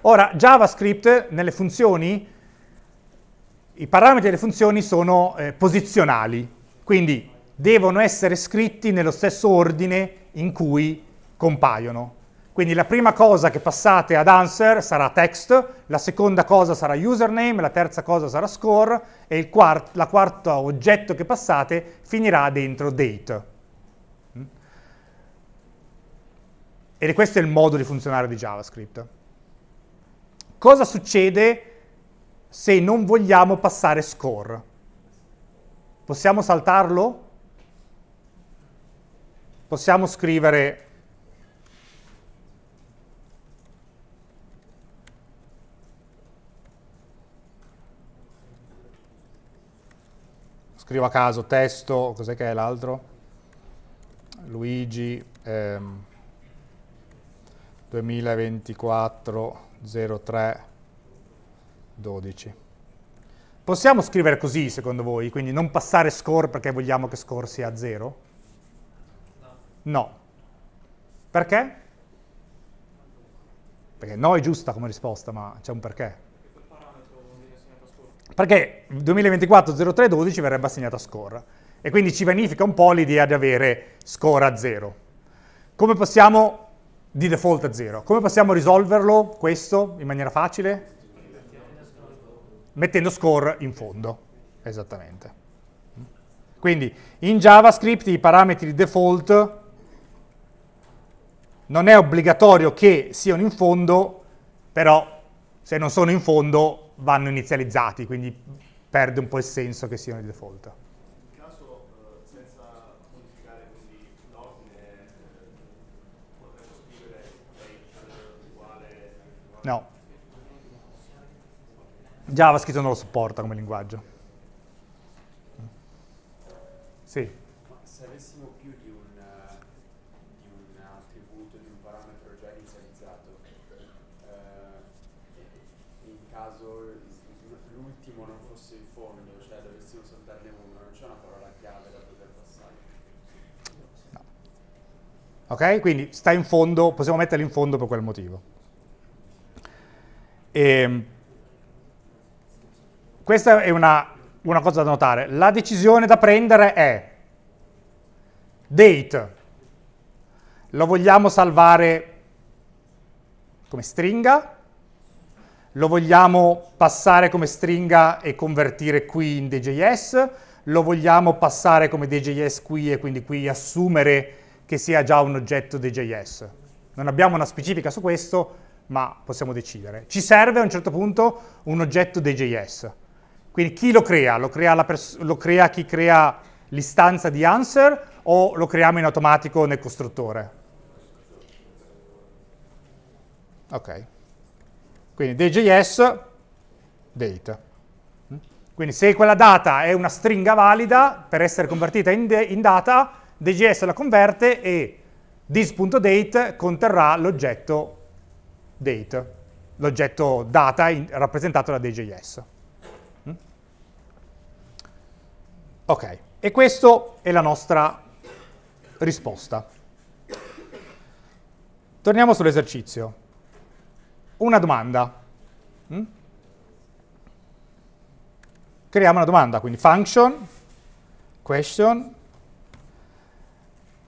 Ora, JavaScript nelle funzioni, i parametri delle funzioni sono eh, posizionali, quindi devono essere scritti nello stesso ordine in cui compaiono. Quindi la prima cosa che passate ad answer sarà text, la seconda cosa sarà username, la terza cosa sarà score e il quart la quarta oggetto che passate finirà dentro date. Mm. Ed questo è il modo di funzionare di JavaScript. Cosa succede se non vogliamo passare score? Possiamo saltarlo? Possiamo scrivere scrivo a caso testo, cos'è che è l'altro? Luigi ehm, 2024 03 12. Possiamo scrivere così secondo voi? Quindi non passare score perché vogliamo che score sia 0? no. Perché? Perché no è giusta come risposta, ma c'è un perché perché 2024 03 12 verrebbe assegnato a score e quindi ci vanifica un po' l'idea di avere score a zero. Come possiamo, di default a zero? come possiamo risolverlo questo in maniera facile? Mettendo score in fondo, esattamente. Quindi in JavaScript i parametri default non è obbligatorio che siano in fondo, però se non sono in fondo vanno inizializzati, quindi perde un po' il senso che siano di default. Eh, eh, no. JavaScript non lo supporta come linguaggio. Sì. Ok? Quindi sta in fondo, possiamo metterla in fondo per quel motivo. E ehm, questa è una, una cosa da notare. La decisione da prendere è date. Lo vogliamo salvare come stringa? Lo vogliamo passare come stringa e convertire qui in DJS? Lo vogliamo passare come DJS qui e quindi qui assumere che sia già un oggetto di JS. Non abbiamo una specifica su questo, ma possiamo decidere. Ci serve a un certo punto un oggetto di JS. Quindi chi lo crea? Lo crea, lo crea chi crea l'istanza di answer o lo creiamo in automatico nel costruttore? Ok. Quindi DJS date. Quindi se quella data è una stringa valida, per essere convertita in, in data, DGS la converte e this.date conterrà l'oggetto date, l'oggetto data in, rappresentato da DJS. Mm? Ok, e questa è la nostra risposta. Torniamo sull'esercizio. Una domanda. Mm? Creiamo una domanda, quindi function, question,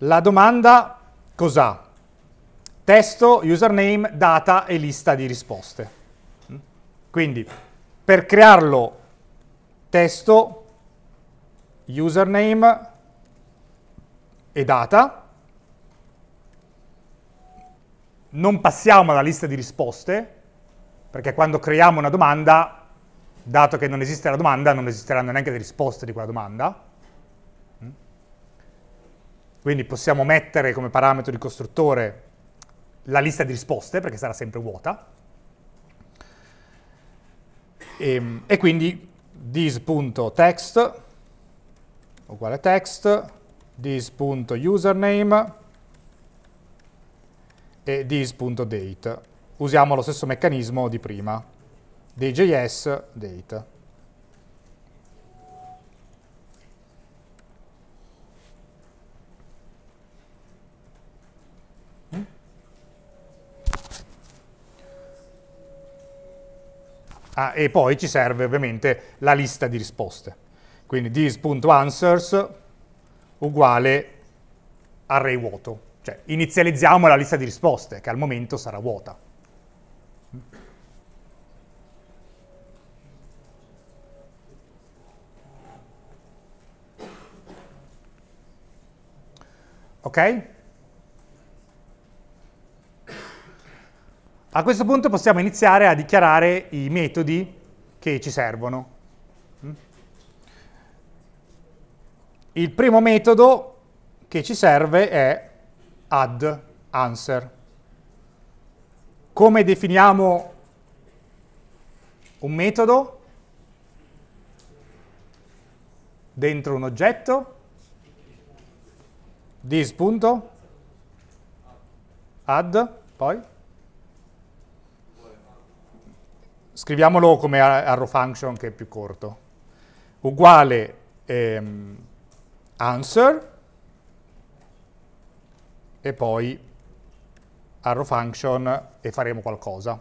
la domanda cos'ha? Testo, username, data e lista di risposte. Mm? Quindi per crearlo testo, username e data, non passiamo alla lista di risposte, perché quando creiamo una domanda, dato che non esiste la domanda, non esisteranno neanche le risposte di quella domanda, quindi possiamo mettere come parametro di costruttore la lista di risposte, perché sarà sempre vuota. E, ehm, e quindi this.text uguale text, this.username e this.date. Usiamo lo stesso meccanismo di prima, djs date. Ah, e poi ci serve ovviamente la lista di risposte. Quindi this.answers uguale array vuoto. Cioè inizializziamo la lista di risposte, che al momento sarà vuota. Ok? A questo punto possiamo iniziare a dichiarare i metodi che ci servono. Il primo metodo che ci serve è add answer. Come definiamo un metodo? Dentro un oggetto, this.add, poi scriviamolo come arrow function che è più corto, uguale ehm, answer e poi arrow function e faremo qualcosa.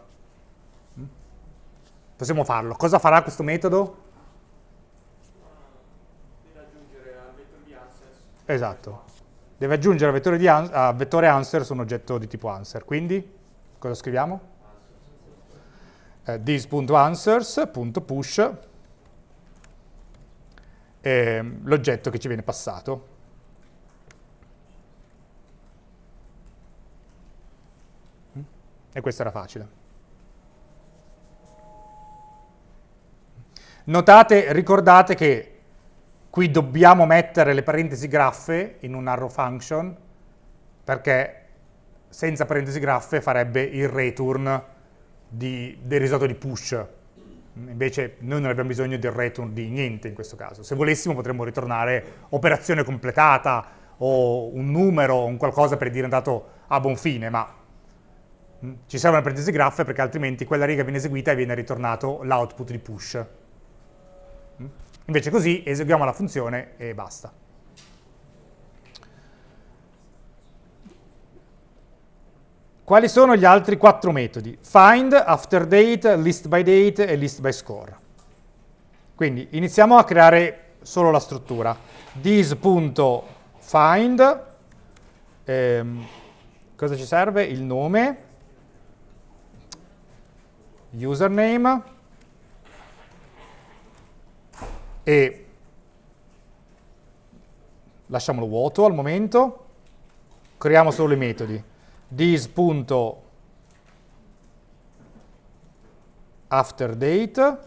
Mm? Possiamo farlo. Cosa farà questo metodo? Deve aggiungere al vettore di answer. Esatto. Deve aggiungere al vettore, ans vettore answer su un oggetto di tipo answer. Quindi, cosa scriviamo? eh, this.answers.push eh, mm, l'oggetto che ci viene passato. Mm? E questo era facile. Notate, ricordate che qui dobbiamo mettere le parentesi graffe in un arrow function perché senza parentesi graffe farebbe il return di, del risultato di push, invece noi non abbiamo bisogno del return di niente in questo caso. Se volessimo potremmo ritornare operazione completata o un numero, o un qualcosa per dire andato a buon fine, ma mm, ci serve una parentesi graph perché altrimenti quella riga viene eseguita e viene ritornato l'output di push. Mm. Invece così eseguiamo la funzione e basta. Quali sono gli altri quattro metodi? Find, after date, list by date e list by score. Quindi iniziamo a creare solo la struttura. This.find, ehm, cosa ci serve? Il nome, username e lasciamolo vuoto al momento, creiamo solo i metodi this punto after date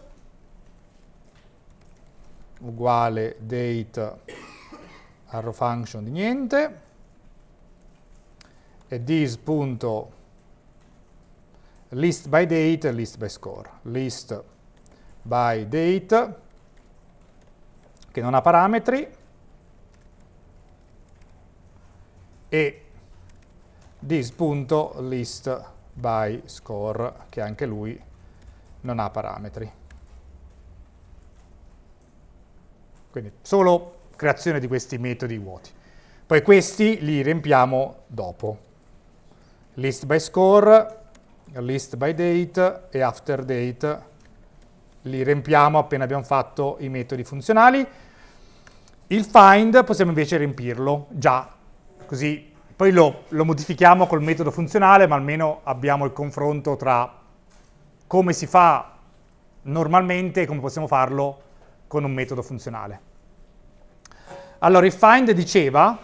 uguale date arrow function di niente e this punto list by date list by score list by date che non ha parametri e this.list by score, che anche lui non ha parametri. Quindi solo creazione di questi metodi vuoti. Poi questi li riempiamo dopo. List by score, list by date e after date li riempiamo appena abbiamo fatto i metodi funzionali. Il find possiamo invece riempirlo già, così poi lo, lo modifichiamo col metodo funzionale, ma almeno abbiamo il confronto tra come si fa normalmente e come possiamo farlo con un metodo funzionale. Allora, il find diceva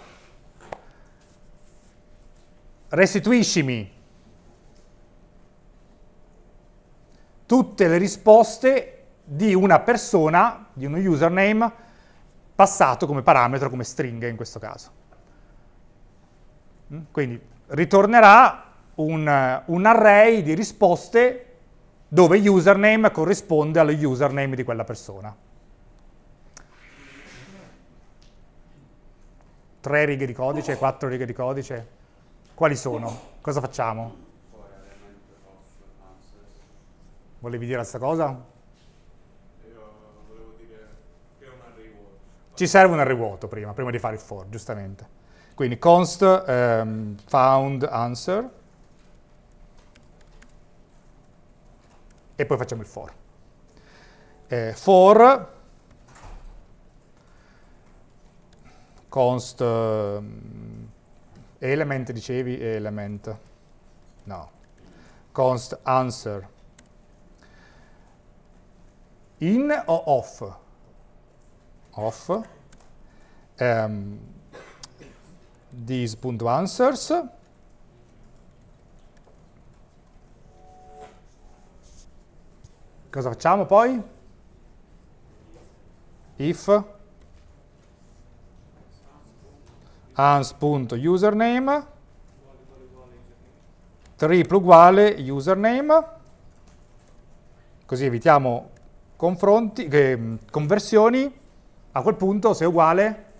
restituiscimi tutte le risposte di una persona, di uno username, passato come parametro, come stringa in questo caso. Quindi ritornerà un, un array di risposte dove username corrisponde allo username di quella persona. Tre righe di codice, quattro righe di codice. Quali sono? Cosa facciamo? Volevi dire la stessa cosa? Ci serve un array vuoto prima, prima di fare il for, giustamente. Quindi const um, found answer e poi facciamo il for. Eh, for const um, element dicevi element no const answer in o off off um, this.answers cosa facciamo poi? if ans.username triplo uguale username così evitiamo confronti, eh, conversioni a quel punto se è uguale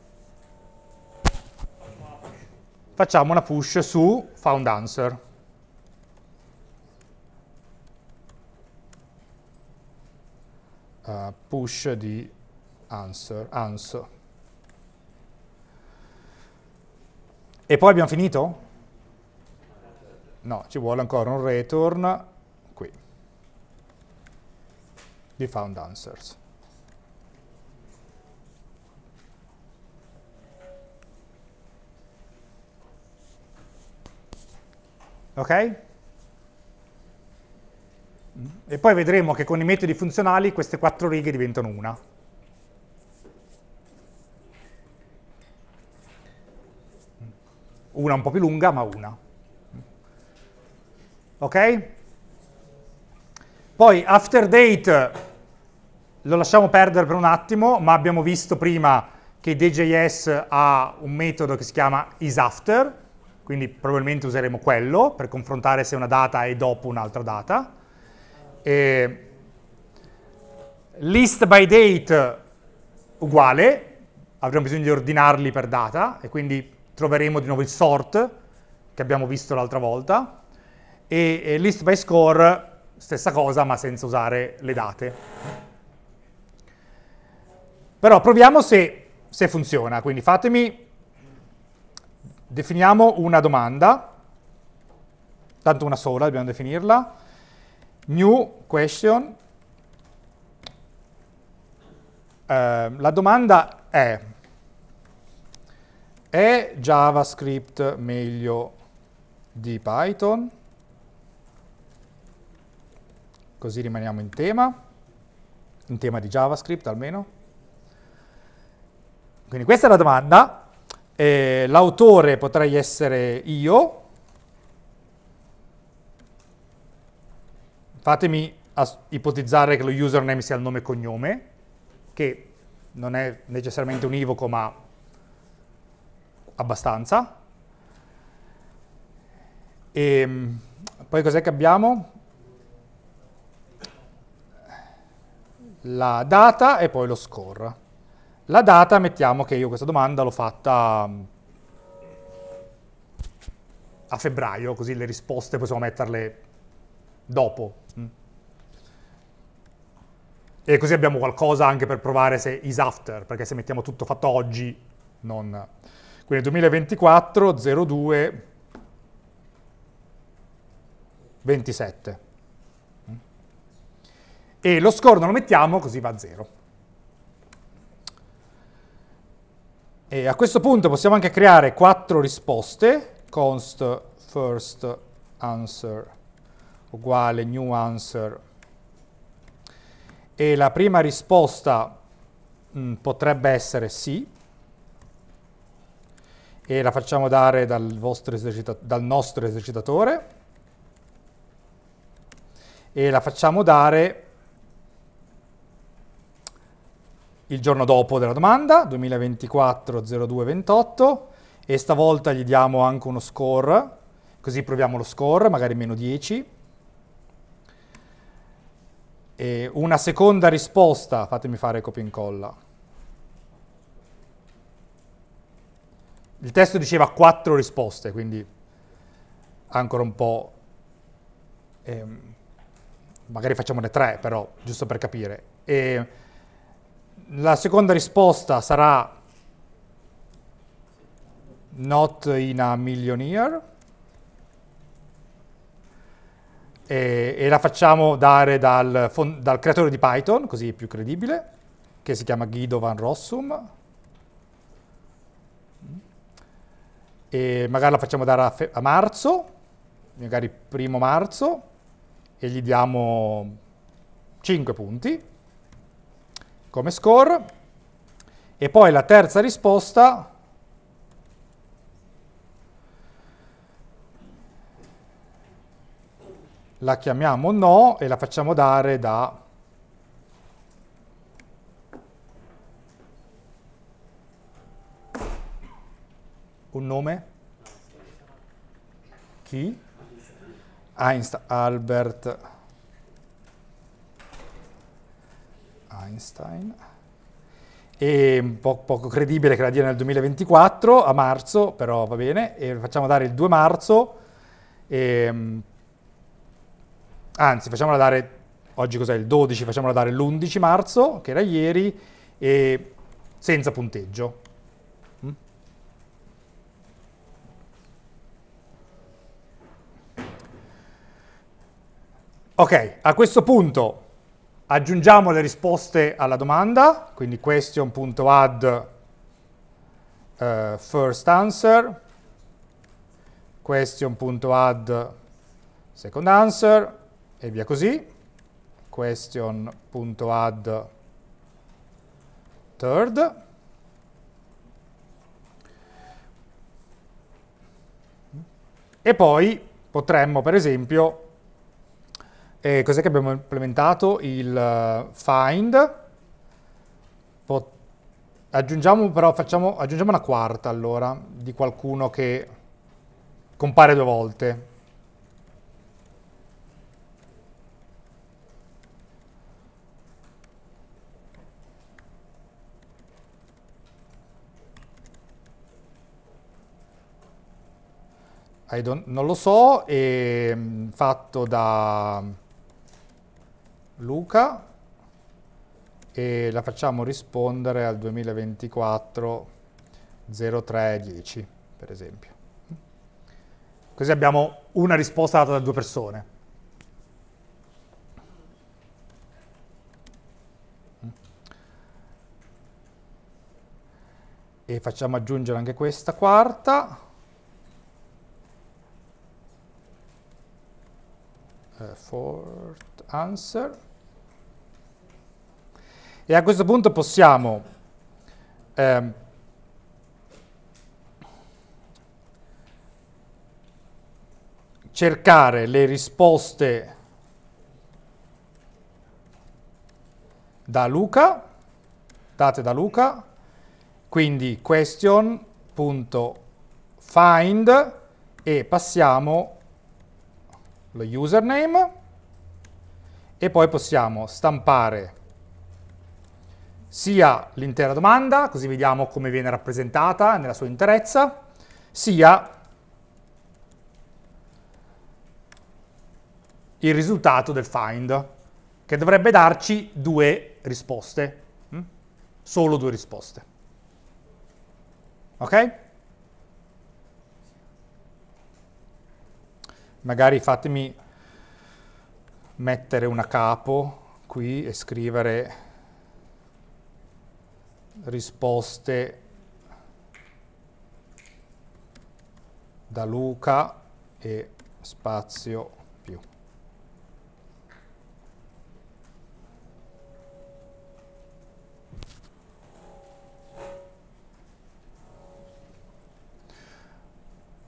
facciamo una push su found answer. Uh, eh, push di answer, answer. E poi abbiamo finito? No, ci vuole ancora un return qui di found answers. Ok? E poi vedremo che con i metodi funzionali queste quattro righe diventano una. Una un po' più lunga, ma una. Ok? Poi after date lo lasciamo perdere per un attimo, ma abbiamo visto prima che DJS ha un metodo che si chiama isAfter, quindi probabilmente useremo quello per confrontare se una data è dopo un'altra data. E list by date uguale, avremo bisogno di ordinarli per data e quindi troveremo di nuovo il sort che abbiamo visto l'altra volta e, list by score stessa cosa ma senza usare le date. Però proviamo se, se funziona, quindi fatemi Definiamo una domanda, tanto una sola dobbiamo definirla, new question. Eh, la domanda è, è JavaScript meglio di Python? Così rimaniamo in tema, in tema di JavaScript almeno. Quindi questa è la domanda, eh, l'autore potrei essere io, fatemi ipotizzare che lo username sia il nome e cognome, che non è necessariamente univoco ma abbastanza. E ehm, poi cos'è che abbiamo? La data e poi lo score. La data, mettiamo che io questa domanda l'ho fatta mm, a febbraio, così le risposte possiamo metterle dopo. Mm. E così abbiamo qualcosa anche per provare se is after, perché se mettiamo tutto fatto oggi, non... Quindi 2024, 02, 27. E lo score non lo mettiamo, così va a 0. E a questo punto possiamo anche creare quattro risposte, const first answer uguale new answer. E la prima risposta mh, mm, potrebbe essere sì, e la facciamo dare dal, dal nostro esercitatore, e la facciamo dare il giorno dopo della domanda, 2024-0228, e stavolta gli diamo anche uno score, così proviamo lo score, magari meno 10. E una seconda risposta, fatemi fare copia e incolla. Il testo diceva quattro risposte, quindi ancora un po'... Ehm, magari facciamone tre, però, giusto per capire. E la seconda risposta sarà not in a million year e, e la facciamo dare dal, dal, creatore di Python, così è più credibile, che si chiama Guido Van Rossum. E magari la facciamo dare a, a marzo, magari primo marzo, e gli diamo 5 punti come score e poi la terza risposta la chiamiamo no e la facciamo dare da un nome? Chi? Einstein, Albert Einstein e un po poco credibile che la dia nel 2024 a marzo però va bene e facciamo dare il 2 marzo e, ehm, anzi facciamola dare oggi cos'è il 12 facciamola dare l'11 marzo che era ieri e senza punteggio mm? Ok, a questo punto aggiungiamo le risposte alla domanda, quindi question.add uh, eh, first answer, question.add second answer e via così, question.add third. E poi potremmo, per esempio, e cos'è che abbiamo implementato? Il eh, find. Pot aggiungiamo però, facciamo, aggiungiamo una quarta allora, di qualcuno che compare due volte. non lo so, è ehm, fatto da Luca e la facciamo rispondere al 2024 0310 per esempio. Così abbiamo una risposta data da due persone. E facciamo aggiungere anche questa quarta. Uh, fourth answer. E a questo punto possiamo ehm, cercare le risposte da Luca, date da Luca, quindi question.find e passiamo lo username e poi possiamo stampare sia l'intera domanda, così vediamo come viene rappresentata nella sua interezza, sia il risultato del find, che dovrebbe darci due risposte, mm? solo due risposte. Ok? Magari fatemi mettere una capo qui e scrivere risposte da Luca e spazio più.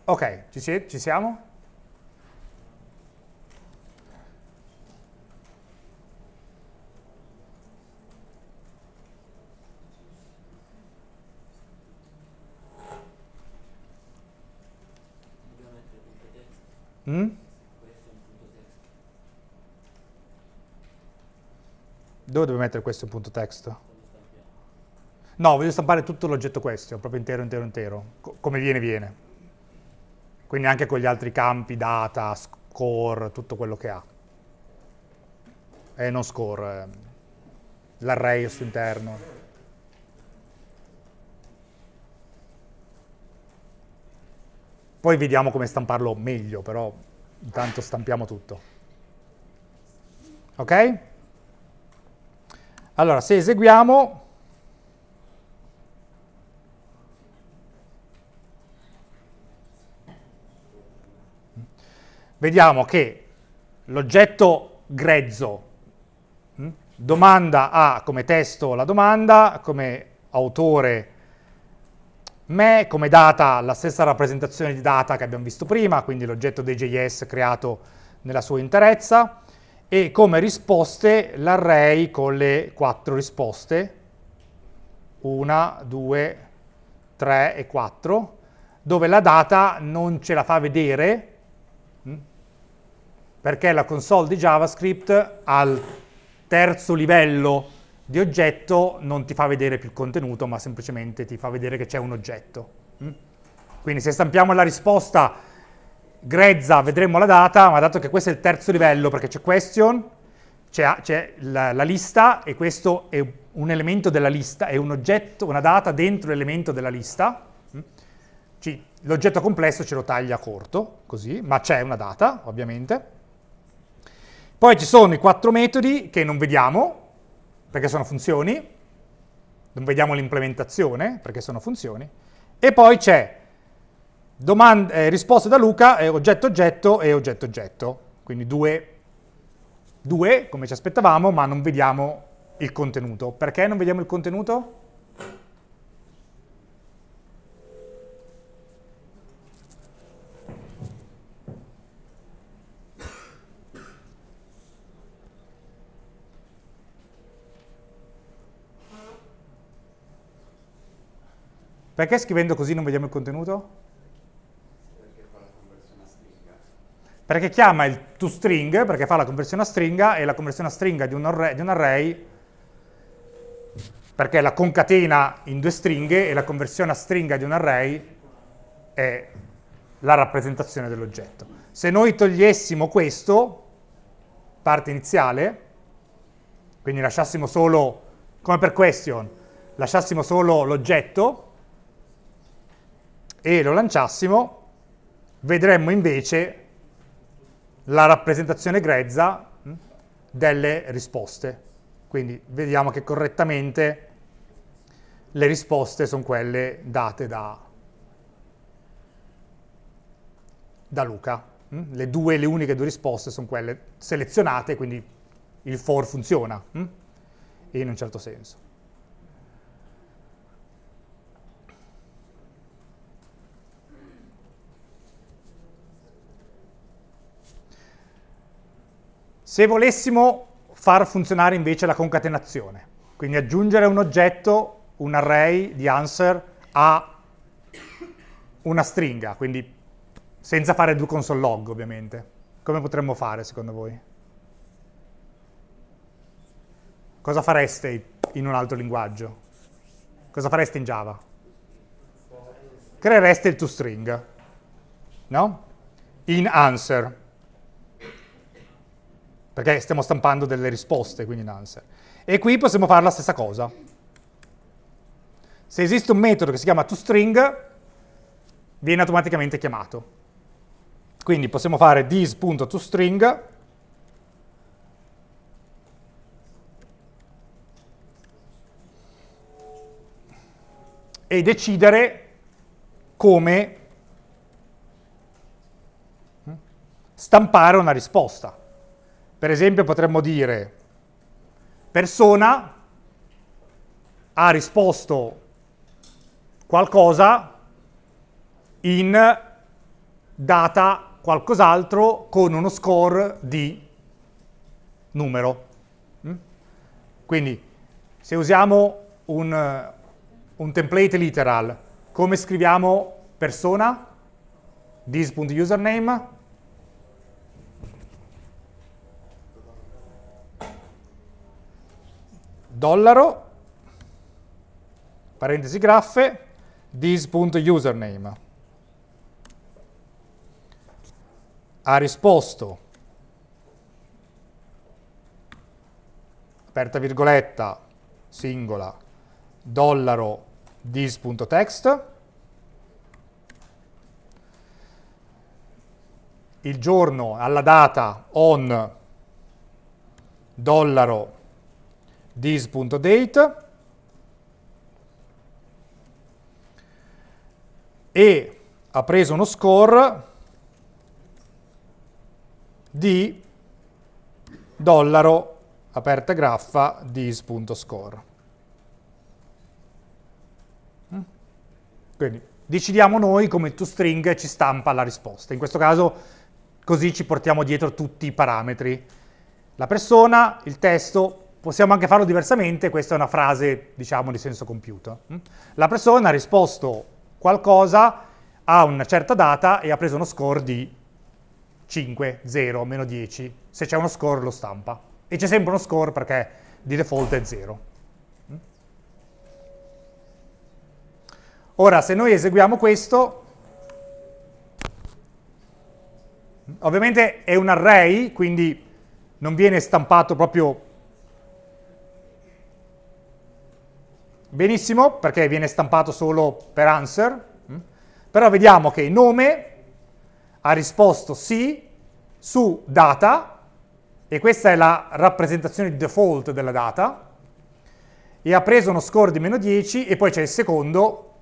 Ok, ci, siamo? Mm? Dove devo mettere questo punto testo? No, voglio stampare tutto l'oggetto questo, proprio intero, intero, intero, co come viene, viene. Quindi anche con gli altri campi, data, score, tutto quello che ha. E eh, non score, eh, l'array al suo interno. Poi vediamo come stamparlo meglio, però intanto stampiamo tutto. Ok? Allora, se eseguiamo... Vediamo che l'oggetto grezzo hm, domanda ha come testo la domanda, come autore me come data, la stessa rappresentazione di data che abbiamo visto prima, quindi l'oggetto JS creato nella sua interezza, e come risposte l'array con le quattro risposte, 1, 2, 3 e 4, dove la data non ce la fa vedere, mm, perché la console di JavaScript al terzo livello di oggetto non ti fa vedere più il contenuto, ma semplicemente ti fa vedere che c'è un oggetto. Mm? Quindi se stampiamo la risposta grezza vedremo la data, ma dato che questo è il terzo livello, perché c'è question, c'è, la, la, lista e questo è un elemento della lista, è un oggetto, una data dentro l'elemento della lista. Mm? l'oggetto complesso ce lo taglia corto, così, ma c'è una data, ovviamente. Poi ci sono i quattro metodi che non vediamo, perché sono funzioni, non vediamo l'implementazione, perché sono funzioni, e poi c'è eh, risposta da Luca, eh, oggetto oggetto e oggetto oggetto, quindi due, due, come ci aspettavamo, ma non vediamo il contenuto. Perché non vediamo il contenuto? Perché scrivendo così non vediamo il contenuto? Perché fa la conversione a stringa. Perché chiama il toString, perché fa la conversione a stringa, e la conversione a stringa di un array, di un array perché la concatena in due stringhe e la conversione a stringa di un array è la rappresentazione dell'oggetto. Se noi togliessimo questo, parte iniziale, quindi lasciassimo solo, come per question, lasciassimo solo l'oggetto, e lo lanciassimo, vedremmo invece la rappresentazione grezza mm, delle risposte. Quindi vediamo che correttamente le risposte sono quelle date da, da Luca. Mm. Le, due, le uniche due risposte sono quelle selezionate, quindi il for funziona, mm, in un certo senso. Se volessimo far funzionare invece la concatenazione, quindi aggiungere un oggetto, un array di answer a una stringa, quindi senza fare do console log ovviamente, come potremmo fare secondo voi? Cosa fareste in un altro linguaggio? Cosa fareste in Java? Creereste il toString, no? In answer perché stiamo stampando delle risposte, quindi un answer. E qui possiamo fare la stessa cosa. Se esiste un metodo che si chiama toString, viene automaticamente chiamato. Quindi possiamo fare this.toString e decidere come stampare una risposta. Per esempio potremmo dire persona ha risposto qualcosa in data qualcos'altro con uno score di numero. Mm? Quindi se usiamo un, un template literal, come scriviamo persona? this.username dollaro, parentesi graffe, this.username. Ha risposto, aperta virgoletta, singola, dollaro this.text, il giorno alla data on dollaro this.date e ha preso uno score di dollaro aperta graffa dis.score. Mm? Quindi decidiamo noi come toString ci stampa la risposta. In questo caso così ci portiamo dietro tutti i parametri. La persona, il testo, Possiamo anche farlo diversamente, questa è una frase, diciamo, di senso compiuto. Mm? La persona ha risposto qualcosa a una certa data e ha preso uno score di 5, 0, meno 10. Se c'è uno score lo stampa. E c'è sempre uno score perché di default è 0. Mm? Ora, se noi eseguiamo questo, ovviamente è un array, quindi non viene stampato proprio Benissimo, perché viene stampato solo per answer, mm? però vediamo che nome ha risposto sì su data, e questa è la rappresentazione default della data, e ha preso uno score di meno 10 e poi c'è il secondo,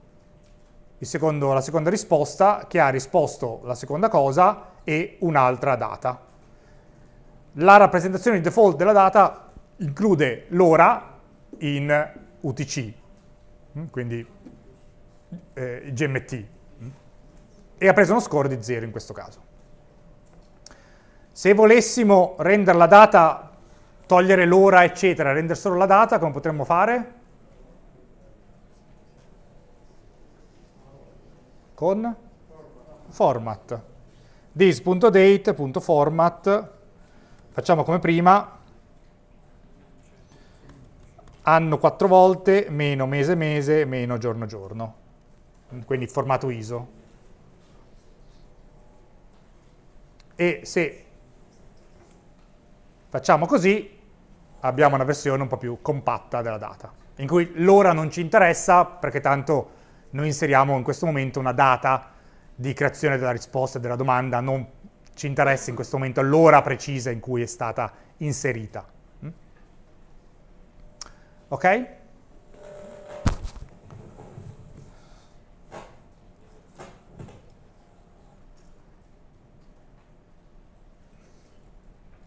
il secondo, la seconda risposta che ha risposto la seconda cosa e un'altra data. La rappresentazione default della data include l'ora in UTC, Mm, quindi eh, GMT, e ha preso uno score di 0 in questo caso. Se volessimo rendere la data, togliere l'ora, eccetera, rendere solo la data, come potremmo fare? Con format. this.date.format, facciamo come prima, anno quattro volte, meno mese mese, meno giorno giorno. Quindi formato ISO. E se facciamo così, abbiamo una versione un po' più compatta della data, in cui l'ora non ci interessa perché tanto noi inseriamo in questo momento una data di creazione della risposta e della domanda, non ci interessa in questo momento l'ora precisa in cui è stata inserita. Ok?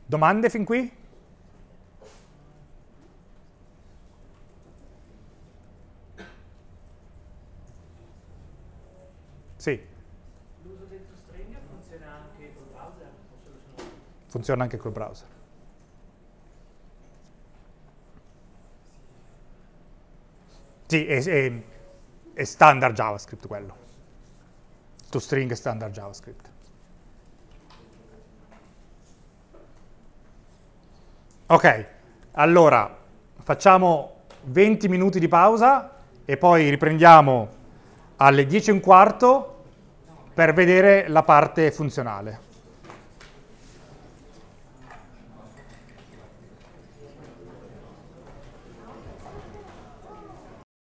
Domande fin qui? Sì. L'uso del toString funziona anche col browser? Funziona anche col browser. Sì, è, è, è standard JavaScript quello. ToString è standard JavaScript. Ok, allora facciamo 20 minuti di pausa e poi riprendiamo alle 10 e un quarto per vedere la parte funzionale.